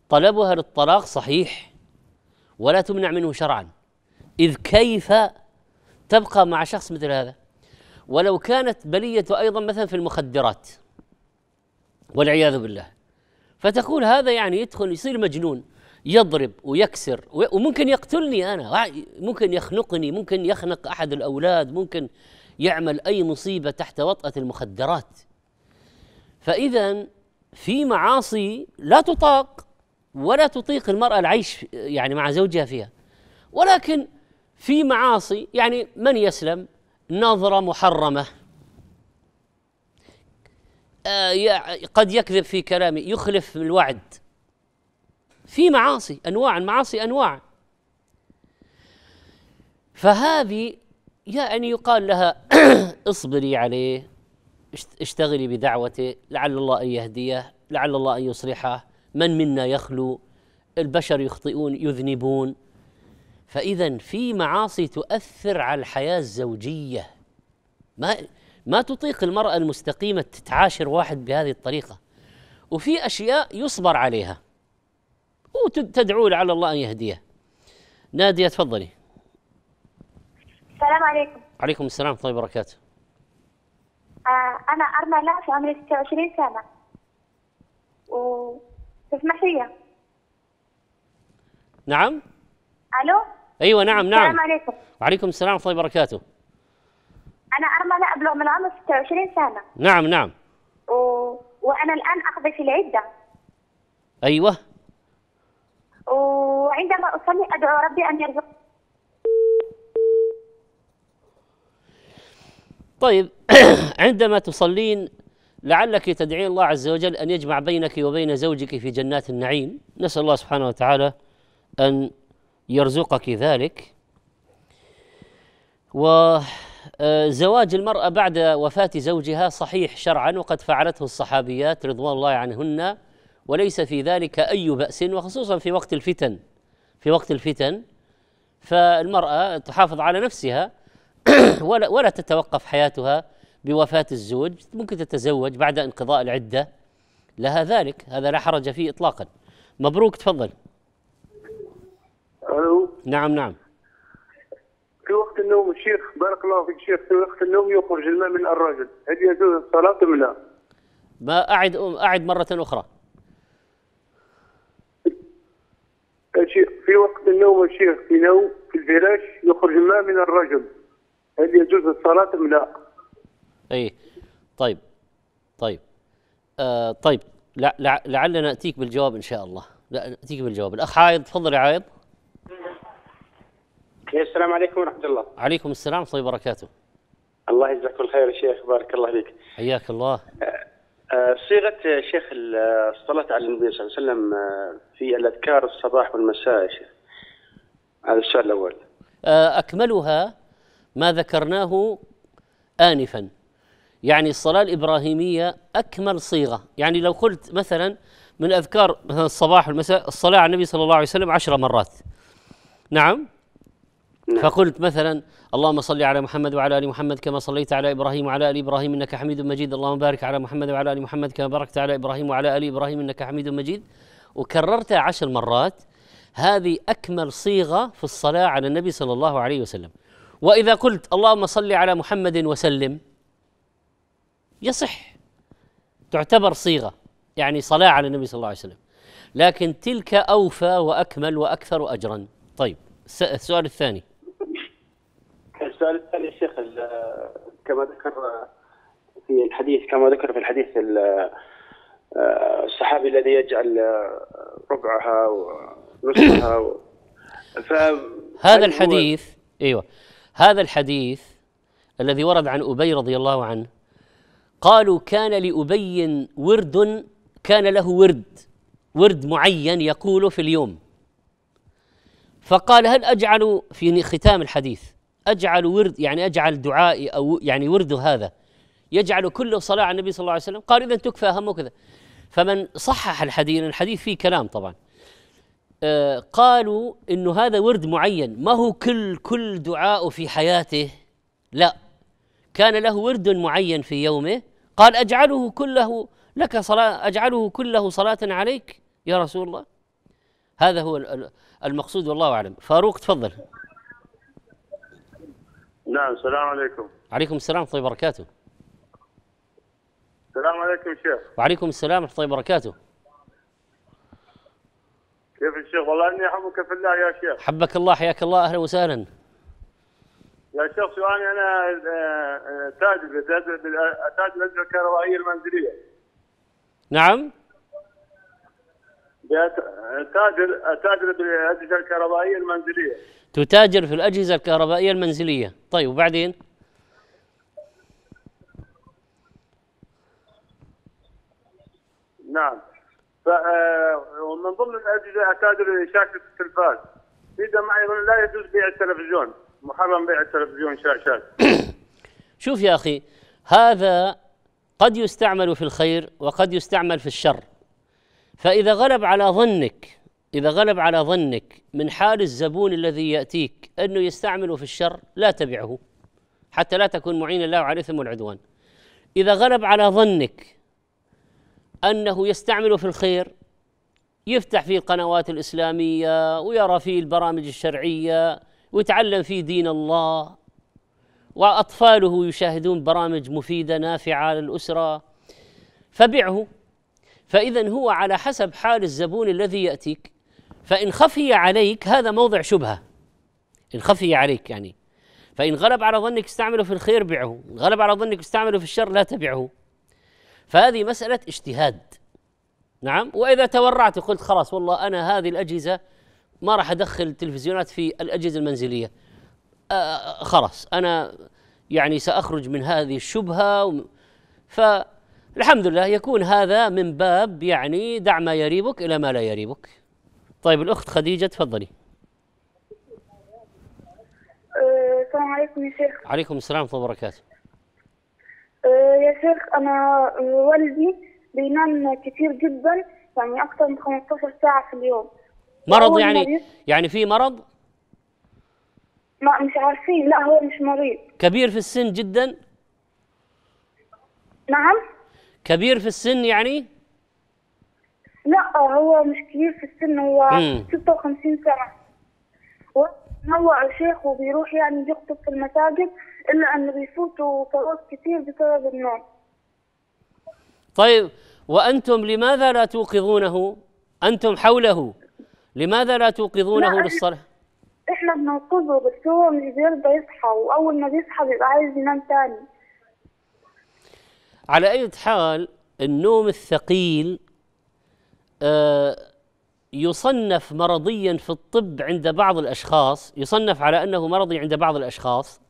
طلبها للطلاق صحيح ولا تمنع منه شرعا إذ كيف تبقى مع شخص مثل هذا ولو كانت بلية أيضا مثلا في المخدرات والعياذ بالله فتقول هذا يعني يدخل يصير مجنون يضرب ويكسر وممكن يقتلني أنا ممكن يخنقني ممكن يخنق أحد الأولاد ممكن يعمل أي مصيبة تحت وطأة المخدرات فإذا في معاصي لا تطاق ولا تطيق المرأة العيش يعني مع زوجها فيها ولكن في معاصي يعني من يسلم نظرة محرمة آه، قد يكذب في كلامه يخلف الوعد في معاصي انواع المعاصي انواع فهذه يعني يقال لها اصبري عليه اشتغلي بدعوته لعل الله أن يهديه لعل الله أن يصلحه من منا يخلو البشر يخطئون يذنبون فإذا في معاصي تؤثر على الحياة الزوجية ما ما تطيق المرأة المستقيمة تتعاشر واحد بهذه الطريقة وفي أشياء يصبر عليها وتدعو على الله أن يهديه نادية تفضلي السلام عليكم عليكم السلام ورحمة الله وبركاته آه، أنا أرملة في عمري 26 سنة تسمح لي نعم ألو أيوة نعم نعم السلام عليكم وعليكم السلام ورحمة الله وبركاته أنا أرملة أبلغ من عمر 26 سنة نعم نعم و... وأنا الآن أقضي في العدة أيوة وعندما أصلي أدعو ربي أن يرزقني طيب عندما تصلين لعلك تدعين الله عز وجل ان يجمع بينك وبين زوجك في جنات النعيم نسال الله سبحانه وتعالى ان يرزقك ذلك وزواج المراه بعد وفاه زوجها صحيح شرعا وقد فعلته الصحابيات رضوان الله عنهن وليس في ذلك اي باس وخصوصا في وقت الفتن في وقت الفتن فالمراه تحافظ على نفسها ولا ولا تتوقف حياتها بوفاة الزوج ممكن تتزوج بعد انقضاء العدة لها ذلك هذا لا حرج فيه إطلاقا مبروك تفضل ألو نعم نعم في وقت النوم الشيخ بارك الله فيك الشيخ في وقت النوم يخرج الماء من الرجل هل يجوز الصلاة أم لا؟ ما أعد أعد مرة أخرى الشيخ في وقت النوم الشيخ في نوم في الفراش يخرج الماء من الرجل هل يجوز الصلاة أم لا؟ إيه طيب طيب آه طيب لع لعلنا نأتيك بالجواب إن شاء الله لا نأتيك بالجواب الأخ عايض تفضل يا عايض السلام عليكم ورحمة الله عليكم السلام ورحمة الله وبركاته الله يجزاك الخير يا شيخ بارك الله فيك حياك الله آه، آه، صيغة شيخ الصلاة على النبي صلى الله عليه وسلم آه، في الأذكار الصباح والمساء يا شيخ هذا السؤال الأول أكملها ما ذكرناه آنفا يعني الصلاة الإبراهيمية أكمل صيغة يعني لو قلت مثلا من أذكار مثلا الصباح والمساء الصلاة على النبي صلى الله عليه وسلم عشر مرات نعم؟, نعم فقلت مثلا اللهم صل على محمد وعلى ال محمد كما صليت على ابراهيم وعلى ال ابراهيم انك حميد مجيد، اللهم بارك على محمد وعلى ال محمد كما باركت على ابراهيم وعلى ال ابراهيم انك حميد مجيد، وكررتها عشر مرات هذه اكمل صيغه في الصلاه على النبي صلى الله عليه وسلم. واذا قلت اللهم صل على محمد وسلم يصح تعتبر صيغه يعني صلاه على النبي صلى الله عليه وسلم لكن تلك اوفى واكمل واكثر اجرا طيب السؤال الثاني السؤال الثاني شيخ كما ذكر في الحديث كما ذكر في الحديث آه، الصحابي الذي يجعل ربعها ونصفها ف... هذا الحديث ايوه هذا الحديث الذي ورد عن ابي رضي الله عنه قالوا كان لابي ورد كان له ورد ورد معين يقول في اليوم فقال هل اجعل في ختام الحديث اجعل ورد يعني اجعل دعائي او يعني ورده هذا يجعل كل صلاه على النبي صلى الله عليه وسلم قال اذا تكفى همه كذا فمن صحح الحديث الحديث فيه كلام طبعا قالوا انه هذا ورد معين ما هو كل كل دعاء في حياته لا كان له ورد معين في يومه قال اجعله كله لك صلاه اجعله كله صلاه عليك يا رسول الله هذا هو المقصود والله اعلم فاروق تفضل نعم السلام عليكم عليكم السلام ورحمه الله وبركاته السلام عليكم شيخ وعليكم السلام ورحمه الله وبركاته كيف الشيخ والله اني احبك في الله يا شيخ حبك الله حياك الله اهلا وسهلا يا شيخ سؤالي انا تاجر آه، تاجر الازمه الكهربائيه المنزليه نعم تاجر تاجر بالاجهزه الكهربائيه المنزليه تتاجر في الاجهزه الكهربائيه المنزليه طيب وبعدين نعم آه، ومن ضمن الاجهزه اكادر شاشه التلفاز اذا ايضا لا يجوز بيع التلفزيون محرم بيع التلفزيون شاشات شوف يا اخي هذا قد يستعمل في الخير وقد يستعمل في الشر فاذا غلب على ظنك اذا غلب على ظنك من حال الزبون الذي ياتيك انه يستعمله في الشر لا تبعه حتى لا تكون معينا له على اثم والعدوان اذا غلب على ظنك انه يستعمله في الخير يفتح فيه القنوات الاسلاميه ويرى فيه البرامج الشرعيه ويتعلم فيه دين الله واطفاله يشاهدون برامج مفيده نافعه للاسره فبعه فاذا هو على حسب حال الزبون الذي ياتيك فان خفي عليك هذا موضع شبهه ان خفي عليك يعني فان غلب على ظنك استعمله في الخير بعه ان غلب على ظنك استعمله في الشر لا تبعه فهذه مسألة اجتهاد نعم وإذا تورعت قلت خلاص والله أنا هذه الأجهزة ما راح أدخل تلفزيونات في الأجهزة المنزلية خلاص أنا يعني سأخرج من هذه الشبهة فالحمد لله يكون هذا من باب يعني دع ما يريبك إلى ما لا يريبك طيب الأخت خديجة تفضلي أه، السلام عليكم يا شيخ عليكم السلام ورحمة الله وبركاته آه، يا شيخ أنا والدي بينام كثير جدا يعني أكثر من 15 ساعة في اليوم مرض يعني يعني في مرض؟ ما مش عارفين لا هو مش مريض كبير في السن جدا؟ نعم كبير في السن يعني؟ لا هو مش كبير في السن هو مم. 56 سنة هو شيخ وبيروح يعني يخطب في المساجد إلا أن بيفوتوا فوات كثير بسبب النوم طيب وأنتم لماذا لا توقظونه أنتم حوله لماذا لا توقظونه للصلاة إحنا بنوقظه بس هو مش بيرضى يصحى وأول ما بيصحى بيبقى عايز ينام تاني على أي حال النوم الثقيل آه، يصنف مرضيا في الطب عند بعض الاشخاص يصنف على انه مرضي عند بعض الاشخاص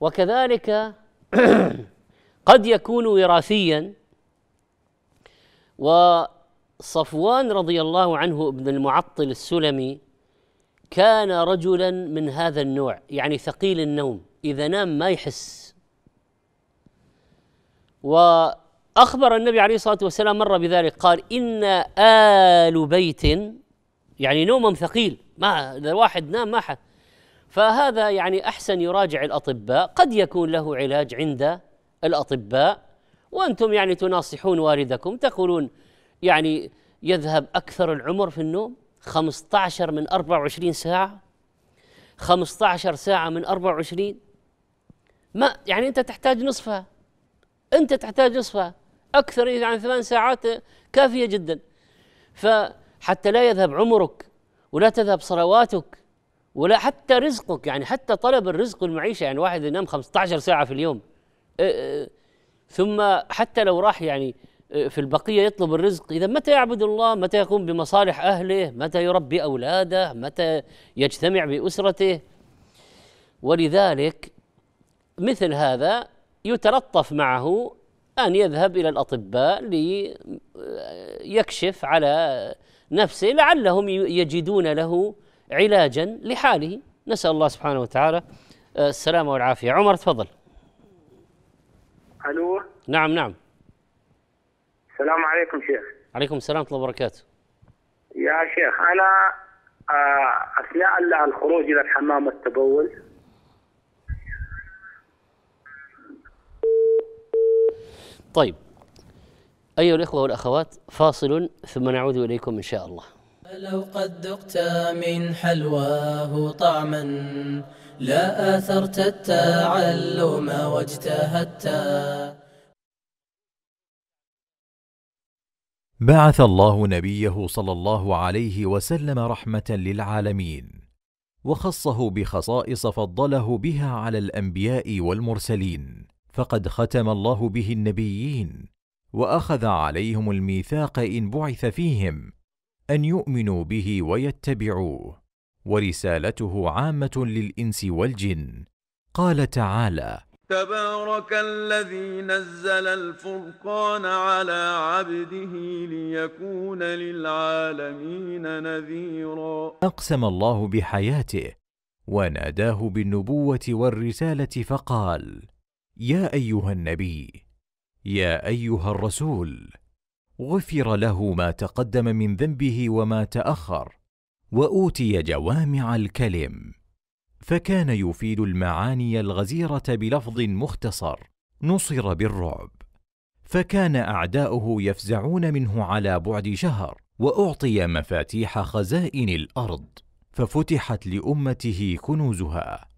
وكذلك قد يكون وراثيا وصفوان رضي الله عنه ابن المعطل السلمي كان رجلا من هذا النوع يعني ثقيل النوم اذا نام ما يحس واخبر النبي عليه الصلاه والسلام مره بذلك قال ان ال بيت يعني نومهم ثقيل ما اذا واحد نام ما حد فهذا يعني احسن يراجع الاطباء قد يكون له علاج عند الاطباء وانتم يعني تناصحون والدكم تقولون يعني يذهب اكثر العمر في النوم 15 من 24 ساعه 15 ساعه من 24 ما يعني انت تحتاج نصفها انت تحتاج نصفها اكثر عن يعني ثمان ساعات كافيه جدا فحتى لا يذهب عمرك ولا تذهب صلواتك ولا حتى رزقك يعني حتى طلب الرزق والمعيشه يعني واحد ينام 15 ساعه في اليوم أه، أه، ثم حتى لو راح يعني أه، في البقيه يطلب الرزق اذا متى يعبد الله متى يقوم بمصالح اهله متى يربي اولاده متى يجتمع باسرته ولذلك مثل هذا يتلطف معه ان يذهب الى الاطباء ليكشف على نفسه لعلهم يجدون له علاجا لحاله نسأل الله سبحانه وتعالى آه، السلامة والعافية عمر تفضل ألو نعم نعم السلام عليكم شيخ عليكم السلام ورحمة الله وبركاته يا شيخ أنا آه، أثناء الخروج إلى الحمام والتبول طيب أيها الإخوة والأخوات فاصل ثم نعود إليكم إن شاء الله فلو قد ذقت من حلواه طعما لا آثرت التعلم واجتهدت بعث الله نبيه صلى الله عليه وسلم رحمة للعالمين وخصه بخصائص فضله بها على الأنبياء والمرسلين فقد ختم الله به النبيين وأخذ عليهم الميثاق إن بعث فيهم ان يؤمنوا به ويتبعوه ورسالته عامه للانس والجن قال تعالى تبارك الذي نزل الفرقان على عبده ليكون للعالمين نذيرا اقسم الله بحياته وناداه بالنبوه والرساله فقال يا ايها النبي يا ايها الرسول غفر له ما تقدم من ذنبه وما تاخر واوتي جوامع الكلم فكان يفيد المعاني الغزيره بلفظ مختصر نصر بالرعب فكان اعداؤه يفزعون منه على بعد شهر واعطي مفاتيح خزائن الارض ففتحت لامته كنوزها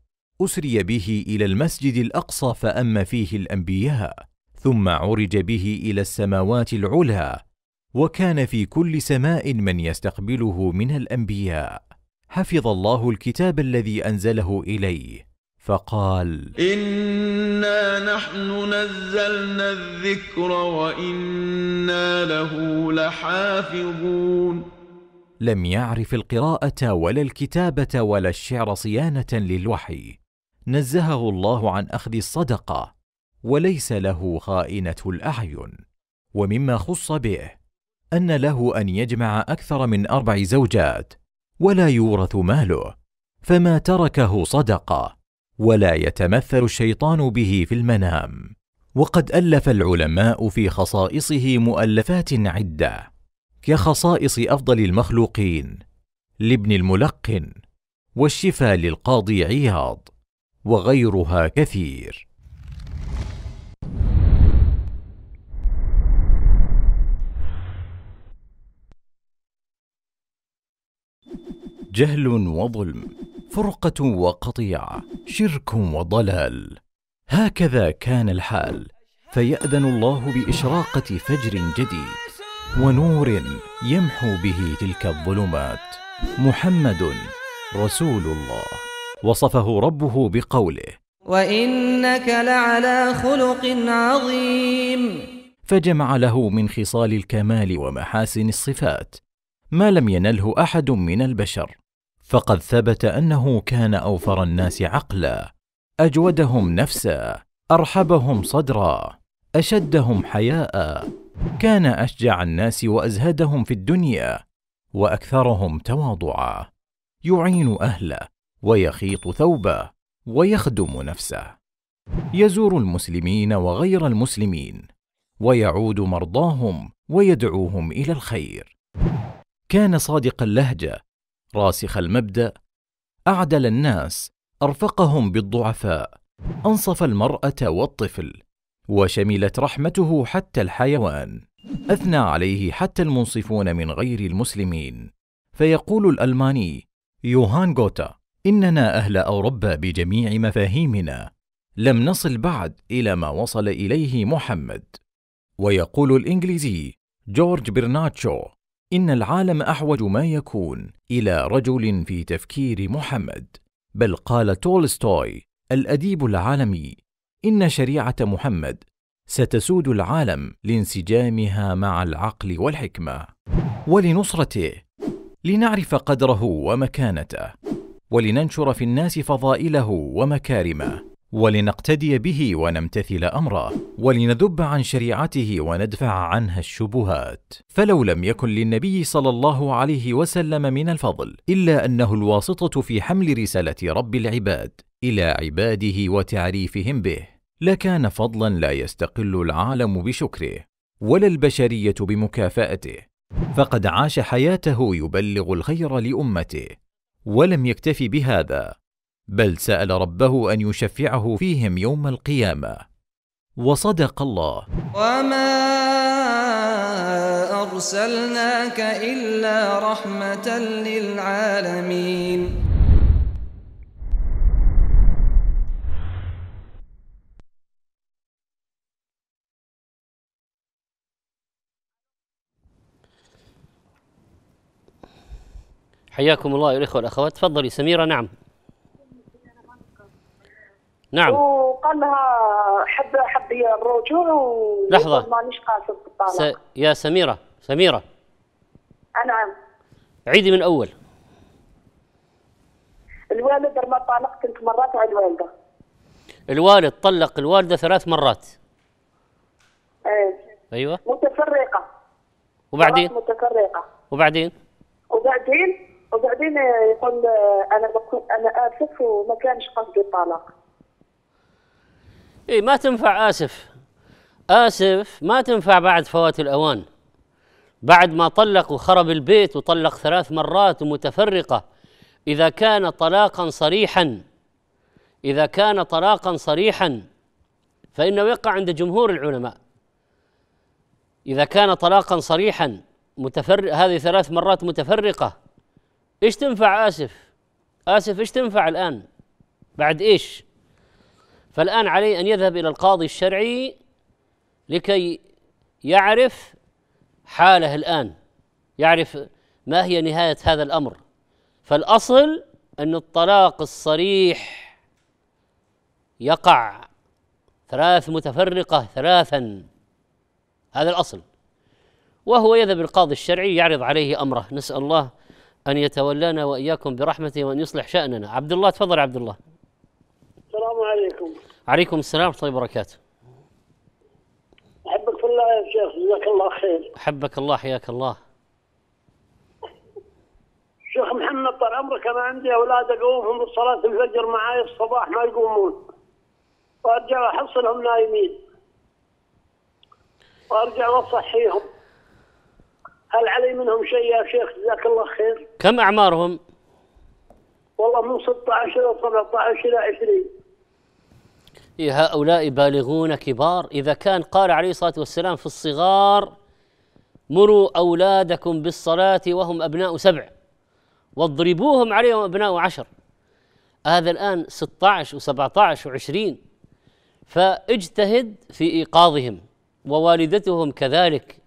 اسري به الى المسجد الاقصى فاما فيه الانبياء ثم عرج به الى السماوات العلى وكان في كل سماء من يستقبله من الانبياء حفظ الله الكتاب الذي انزله اليه فقال انا نحن نزلنا الذكر وانا له لحافظون لم يعرف القراءه ولا الكتابه ولا الشعر صيانه للوحي نزهه الله عن اخذ الصدقه وليس له خائنه الاعين ومما خص به ان له ان يجمع اكثر من اربع زوجات ولا يورث ماله فما تركه صدقه ولا يتمثل الشيطان به في المنام وقد الف العلماء في خصائصه مؤلفات عده كخصائص افضل المخلوقين لابن الملقن والشفاء للقاضي عياض وغيرها كثير جهل وظلم فرقه وقطيعه شرك وضلال هكذا كان الحال فياذن الله باشراقه فجر جديد ونور يمحو به تلك الظلمات محمد رسول الله وصفه ربه بقوله وانك لعلى خلق عظيم فجمع له من خصال الكمال ومحاسن الصفات ما لم ينله احد من البشر فقد ثبت انه كان اوفر الناس عقلا اجودهم نفسا ارحبهم صدرا اشدهم حياء كان اشجع الناس وازهدهم في الدنيا واكثرهم تواضعا يعين اهله ويخيط ثوبه ويخدم نفسه يزور المسلمين وغير المسلمين ويعود مرضاهم ويدعوهم الى الخير كان صادق اللهجه راسخ المبدأ أعدل الناس أرفقهم بالضعفاء أنصف المرأة والطفل وشملت رحمته حتى الحيوان أثنى عليه حتى المنصفون من غير المسلمين فيقول الألماني يوهان غوتا إننا أهل أوروبا بجميع مفاهيمنا لم نصل بعد إلى ما وصل إليه محمد ويقول الإنجليزي جورج برناتشو إن العالم أحوج ما يكون إلى رجل في تفكير محمد، بل قال تولستوي الأديب العالمي: إن شريعة محمد ستسود العالم لانسجامها مع العقل والحكمة، ولنصرته، لنعرف قدره ومكانته، ولننشر في الناس فضائله ومكارمه ولنقتدي به ونمتثل امره ولنذب عن شريعته وندفع عنها الشبهات فلو لم يكن للنبي صلى الله عليه وسلم من الفضل الا انه الواسطه في حمل رساله رب العباد الى عباده وتعريفهم به لكان فضلا لا يستقل العالم بشكره ولا البشريه بمكافاته فقد عاش حياته يبلغ الخير لامته ولم يكتف بهذا بل سال ربه ان يشفعه فيهم يوم القيامه وصدق الله وما ارسلناك الا رحمه للعالمين حياكم الله يا الاخوه والاخوات تفضلي سميره نعم نعم وقال لها حب حب الرجوع و... لحظة مانيش قاصد س... يا سميرة سميرة نعم عيدي من أول الوالد لما طلق ثلاث مرات على الوالدة الوالد طلق الوالدة ثلاث مرات ايه ايوه متفرقة وبعدين متفرقة وبعدين وبعدين وبعدين يقول انا انا اسف وما كانش قصدي الطلاق اي ما تنفع اسف اسف ما تنفع بعد فوات الاوان بعد ما طلق وخرب البيت وطلق ثلاث مرات ومتفرقه اذا كان طلاقا صريحا اذا كان طلاقا صريحا فانه يقع عند جمهور العلماء اذا كان طلاقا صريحا متفرق هذه ثلاث مرات متفرقه ايش تنفع اسف اسف ايش تنفع الان بعد ايش فالآن عليه أن يذهب إلى القاضي الشرعي لكي يعرف حاله الآن يعرف ما هي نهاية هذا الأمر فالأصل أن الطلاق الصريح يقع ثلاث متفرقة ثلاثا هذا الأصل وهو يذهب القاضي الشرعي يعرض عليه أمره نسأل الله أن يتولانا وإياكم برحمته وأن يصلح شأننا عبد الله تفضل عبد الله السلام عليكم عليكم السلام ورحمه الله وبركاته احبك في الله يا شيخ جزاك الله خير احبك الله حياك الله شيخ محمد طال عمرك انا عندي اولاد اقومهم بصلاه الفجر معاي الصباح ما يقومون وارجع احصلهم نايمين وارجع اصحيهم هل علي منهم شيء يا شيخ جزاك الله خير كم اعمارهم؟ والله من 16 الى 17 الى 20 إيه، هؤلاء بالغون كبار إذا كان قال عليه الصلاة والسلام في الصغار مروا أولادكم بالصلاة وهم أبناء سبع واضربوهم عليهم أبناء عشر هذا الآن 16 و17 و20 فاجتهد في إيقاظهم ووالدتهم كذلك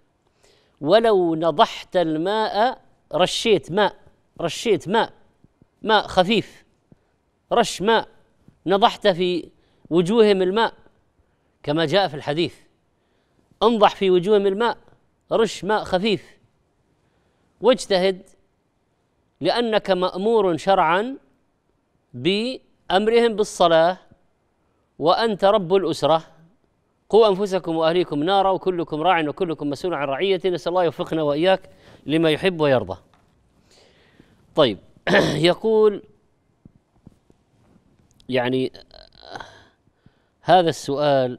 ولو نضحت الماء رشيت ماء رشيت ماء ماء خفيف رش ماء نضحت في وجوههم الماء كما جاء في الحديث انضح في وجوههم الماء رش ماء خفيف واجتهد لأنك مأمور شرعا بأمرهم بالصلاة وأنت رب الأسرة قوا أنفسكم وأهليكم نارا وكلكم راع وكلكم مسؤول عن رعيته نسأل الله يوفقنا وإياك لما يحب ويرضى طيب يقول يعني هذا السؤال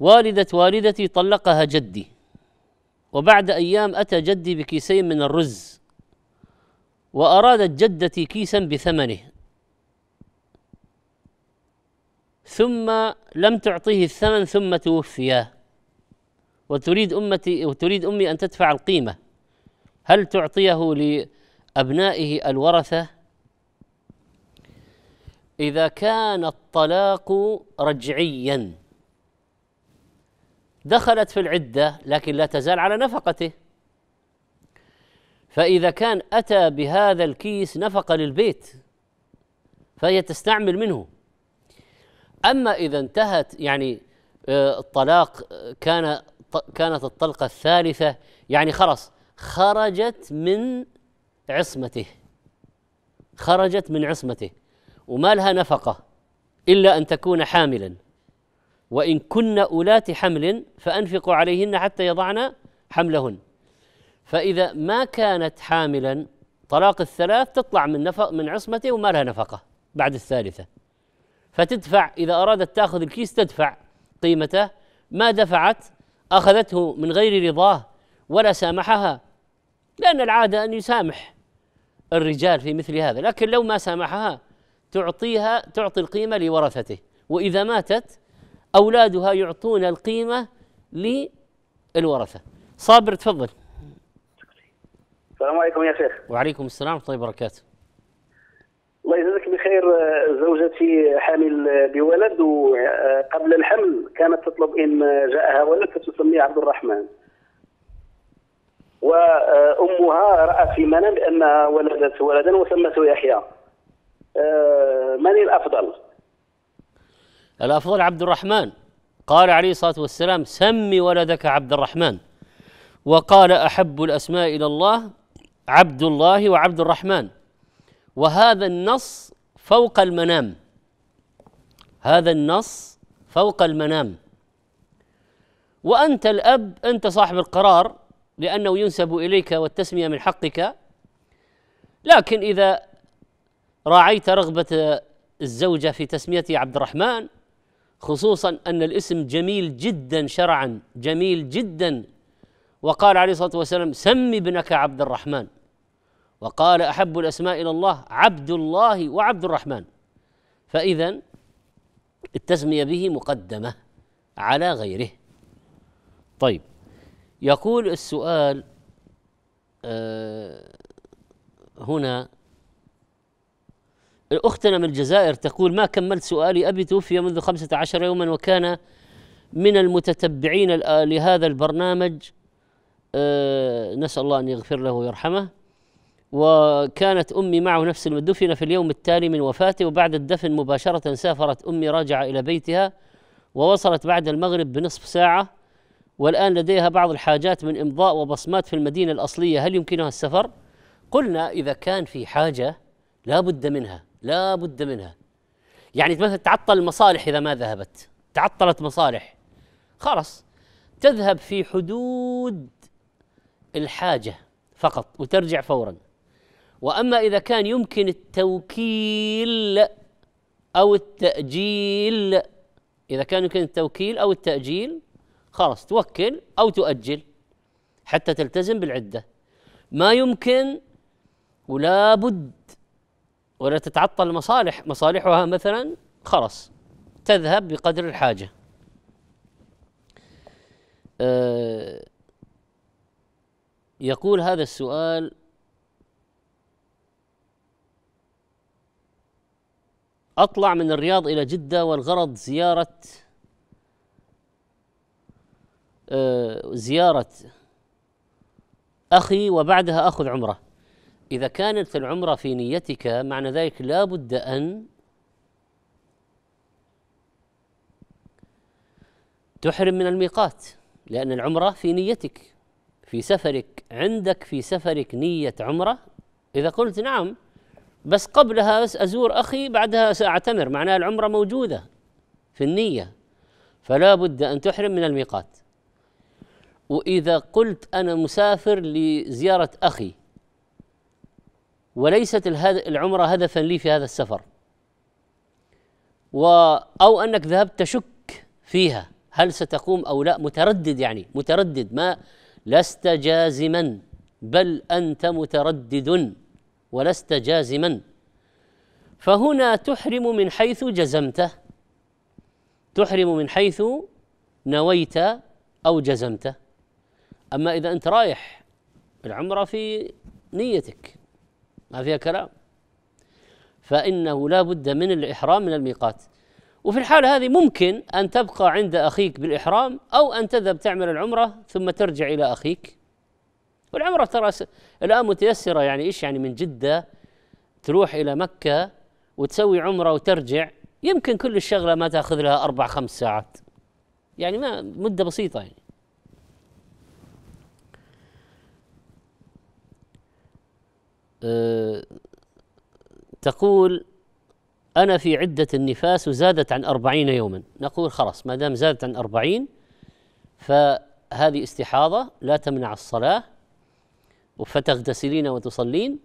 والدة والدتي طلقها جدي وبعد أيام أتى جدي بكيسين من الرز وأرادت جدتي كيسا بثمنه ثم لم تعطيه الثمن ثم توفياه وتريد أمتي وتريد أمي أن تدفع القيمة هل تعطيه أبنائه الورثة إذا كان الطلاق رجعيا دخلت في العدة لكن لا تزال على نفقته فإذا كان أتى بهذا الكيس نفقة للبيت فهي تستعمل منه أما إذا انتهت يعني آه، الطلاق كان كانت الطلقة الثالثة يعني خلاص خرجت من عصمته خرجت من عصمته وما لها نفقه الا ان تكون حاملا وان كن اولات حمل فانفقوا عليهن حتى يضعن حملهن فاذا ما كانت حاملا طلاق الثلاث تطلع من نفق من عصمته وما لها نفقه بعد الثالثه فتدفع اذا ارادت تاخذ الكيس تدفع قيمته ما دفعت اخذته من غير رضاه ولا سامحها لان العاده ان يسامح الرجال في مثل هذا لكن لو ما سامحها تعطيها تعطي القيمة لورثته وإذا ماتت أولادها يعطون القيمة للورثة صابر تفضل السلام عليكم يا شيخ وعليكم السلام ورحمة الله وبركاته الله يجزاك بخير زوجتي حامل بولد وقبل الحمل كانت تطلب إن جاءها ولد فتسميه عبد الرحمن وامها رات في منام بانها ولدت ولدا وسمته يحيى آه، من الافضل الافضل عبد الرحمن قال عليه الصلاه والسلام سمي ولدك عبد الرحمن وقال احب الاسماء الى الله عبد الله وعبد الرحمن وهذا النص فوق المنام هذا النص فوق المنام وانت الاب انت صاحب القرار لأنه ينسب إليك والتسمية من حقك لكن إذا راعيت رغبة الزوجة في تسميته عبد الرحمن خصوصا أن الاسم جميل جدا شرعا جميل جدا وقال عليه الصلاة والسلام سمي ابنك عبد الرحمن وقال أحب الأسماء إلى الله عبد الله وعبد الرحمن فإذا التسمية به مقدمة على غيره طيب يقول السؤال آه، هنا أختنا من الجزائر تقول ما كملت سؤالي أبي توفي منذ خمسة عشر يوما وكان من المتتبعين لهذا البرنامج آه، نسأل الله أن يغفر له ويرحمه وكانت أمي معه نفس دفن في اليوم التالي من وفاته وبعد الدفن مباشرة سافرت أمي راجعة إلى بيتها ووصلت بعد المغرب بنصف ساعة والآن لديها بعض الحاجات من إمضاء وبصمات في المدينة الأصلية هل يمكنها السفر؟ قلنا إذا كان في حاجة لا بد منها لا بد منها يعني مثلا تعطل المصالح إذا ما ذهبت تعطلت مصالح خلاص تذهب في حدود الحاجة فقط وترجع فورا وأما إذا كان يمكن التوكيل أو التأجيل إذا كان يمكن التوكيل أو التأجيل خلاص توكل أو تؤجل حتى تلتزم بالعدة ما يمكن ولا بد ولا تتعطل مصالح مصالحها مثلا خلاص تذهب بقدر الحاجة أه يقول هذا السؤال أطلع من الرياض إلى جدة والغرض زيارة آه، زيارة أخي وبعدها أخذ عمرة إذا كانت العمرة في نيتك معنى ذلك لا بد أن تحرم من الميقات لأن العمرة في نيتك في سفرك عندك في سفرك نية عمرة إذا قلت نعم بس قبلها بس أزور أخي بعدها سأعتمر معناها العمرة موجودة في النية فلا بد أن تحرم من الميقات واذا قلت انا مسافر لزياره اخي وليست العمره هدفا لي في هذا السفر و او انك ذهبت تشك فيها هل ستقوم او لا متردد يعني متردد ما لست جازما بل انت متردد ولست جازما فهنا تحرم من حيث جزمته تحرم من حيث نويت او جزمته أما إذا أنت رايح العمرة في نيتك ما فيها كلام فإنه لا بد من الإحرام من الميقات وفي الحالة هذه ممكن أن تبقى عند أخيك بالإحرام أو أن تذهب تعمل العمرة ثم ترجع إلى أخيك والعمرة ترى الآن متيسرة يعني إيش يعني من جدة تروح إلى مكة وتسوي عمرة وترجع يمكن كل الشغلة ما تأخذ لها أربع خمس ساعات يعني ما مدة بسيطة يعني آه، تقول أنا في عدة النفاس وزادت عن أربعين يوما نقول خلاص ما دام زادت عن أربعين فهذه استحاضة لا تمنع الصلاة فتغتسلين وتصلين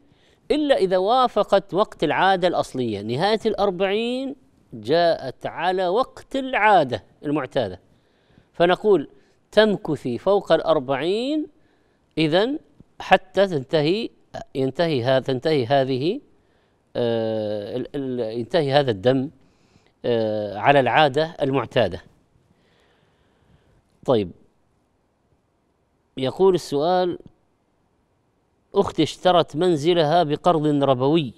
إلا إذا وافقت وقت العادة الأصلية نهاية الأربعين جاءت على وقت العادة المعتادة فنقول تمكثي فوق الأربعين إذا حتى تنتهي ينتهي هذا تنتهي هذه آه، ينتهي هذا الدم آه، على العادة المعتادة طيب يقول السؤال أختي اشترت منزلها بقرض ربوي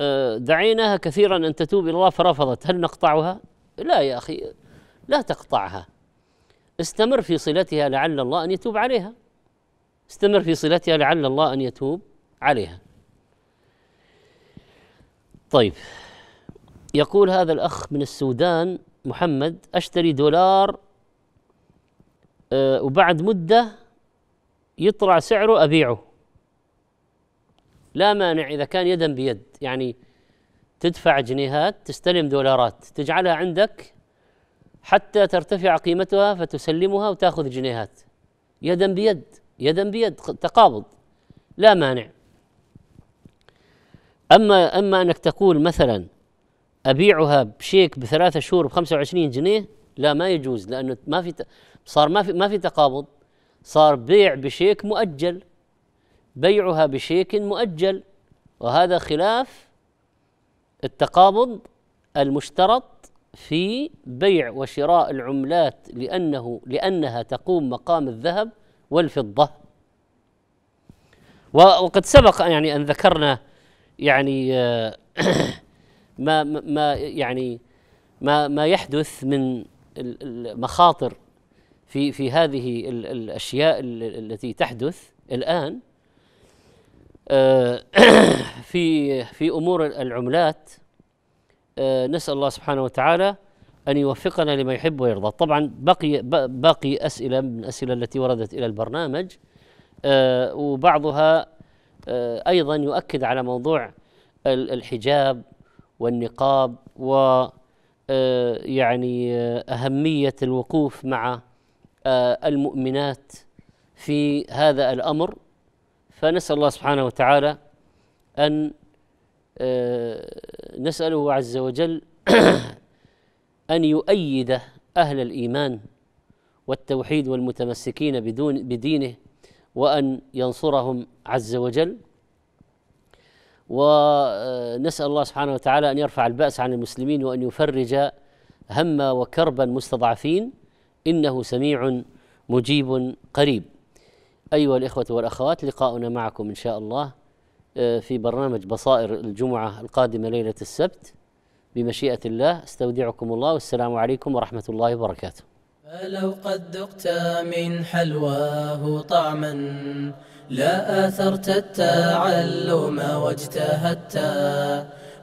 آه، دعيناها كثيرا أن تتوب إلى الله فرفضت هل نقطعها؟ لا يا أخي لا تقطعها استمر في صلتها لعل الله أن يتوب عليها استمر في صلتها لعل الله ان يتوب عليها. طيب يقول هذا الاخ من السودان محمد اشتري دولار آه، وبعد مده يطلع سعره ابيعه. لا مانع اذا كان يدا بيد يعني تدفع جنيهات تستلم دولارات تجعلها عندك حتى ترتفع قيمتها فتسلمها وتاخذ جنيهات يدا بيد يدا بيد تقابض لا مانع أما أما أنك تقول مثلا أبيعها بشيك بثلاثة شهور ب 25 جنيه لا ما يجوز لأنه ما في صار ما في ما في تقابض صار بيع بشيك مؤجل بيعها بشيك مؤجل وهذا خلاف التقابض المشترط في بيع وشراء العملات لأنه لأنها تقوم مقام الذهب والفضة وقد سبق يعني أن ذكرنا يعني آه، ما ما يعني ما ما يحدث من المخاطر في في هذه الاشياء التي تحدث الان آه، في في امور العملات آه، نسال الله سبحانه وتعالى أن يوفقنا لما يحب ويرضى طبعا بقي باقي أسئلة من الأسئلة التي وردت إلى البرنامج آه، وبعضها آه، أيضا يؤكد على موضوع الحجاب والنقاب و آه، يعني أهمية الوقوف مع المؤمنات في هذا الأمر فنسأل الله سبحانه وتعالى أن نسأله عز وجل أن يؤيد أهل الإيمان والتوحيد والمتمسكين بدون بدينه وأن ينصرهم عز وجل ونسأل آه، الله سبحانه وتعالى أن يرفع البأس عن المسلمين وأن يفرج هم وكربا المستضعفين إنه سميع مجيب قريب أيها الإخوة والأخوات لقاؤنا معكم إن شاء الله آه، في برنامج بصائر الجمعة القادمة ليلة السبت بمشيئة الله استودعكم الله والسلام عليكم ورحمة الله وبركاته فلو قد ذقت من حلواه طعما لا آثرت التعلم واجتهدت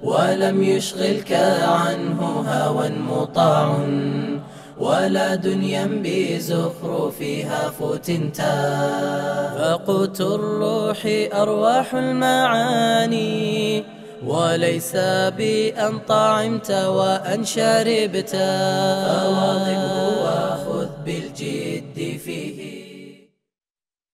ولم يشغلك عنه هوى مطاع ولا دنيا بزخرفها فتنتا فقوت الروح أرواح المعاني وليس بأن طعمت وأن شربت فواظبه وخذ بالجد فيه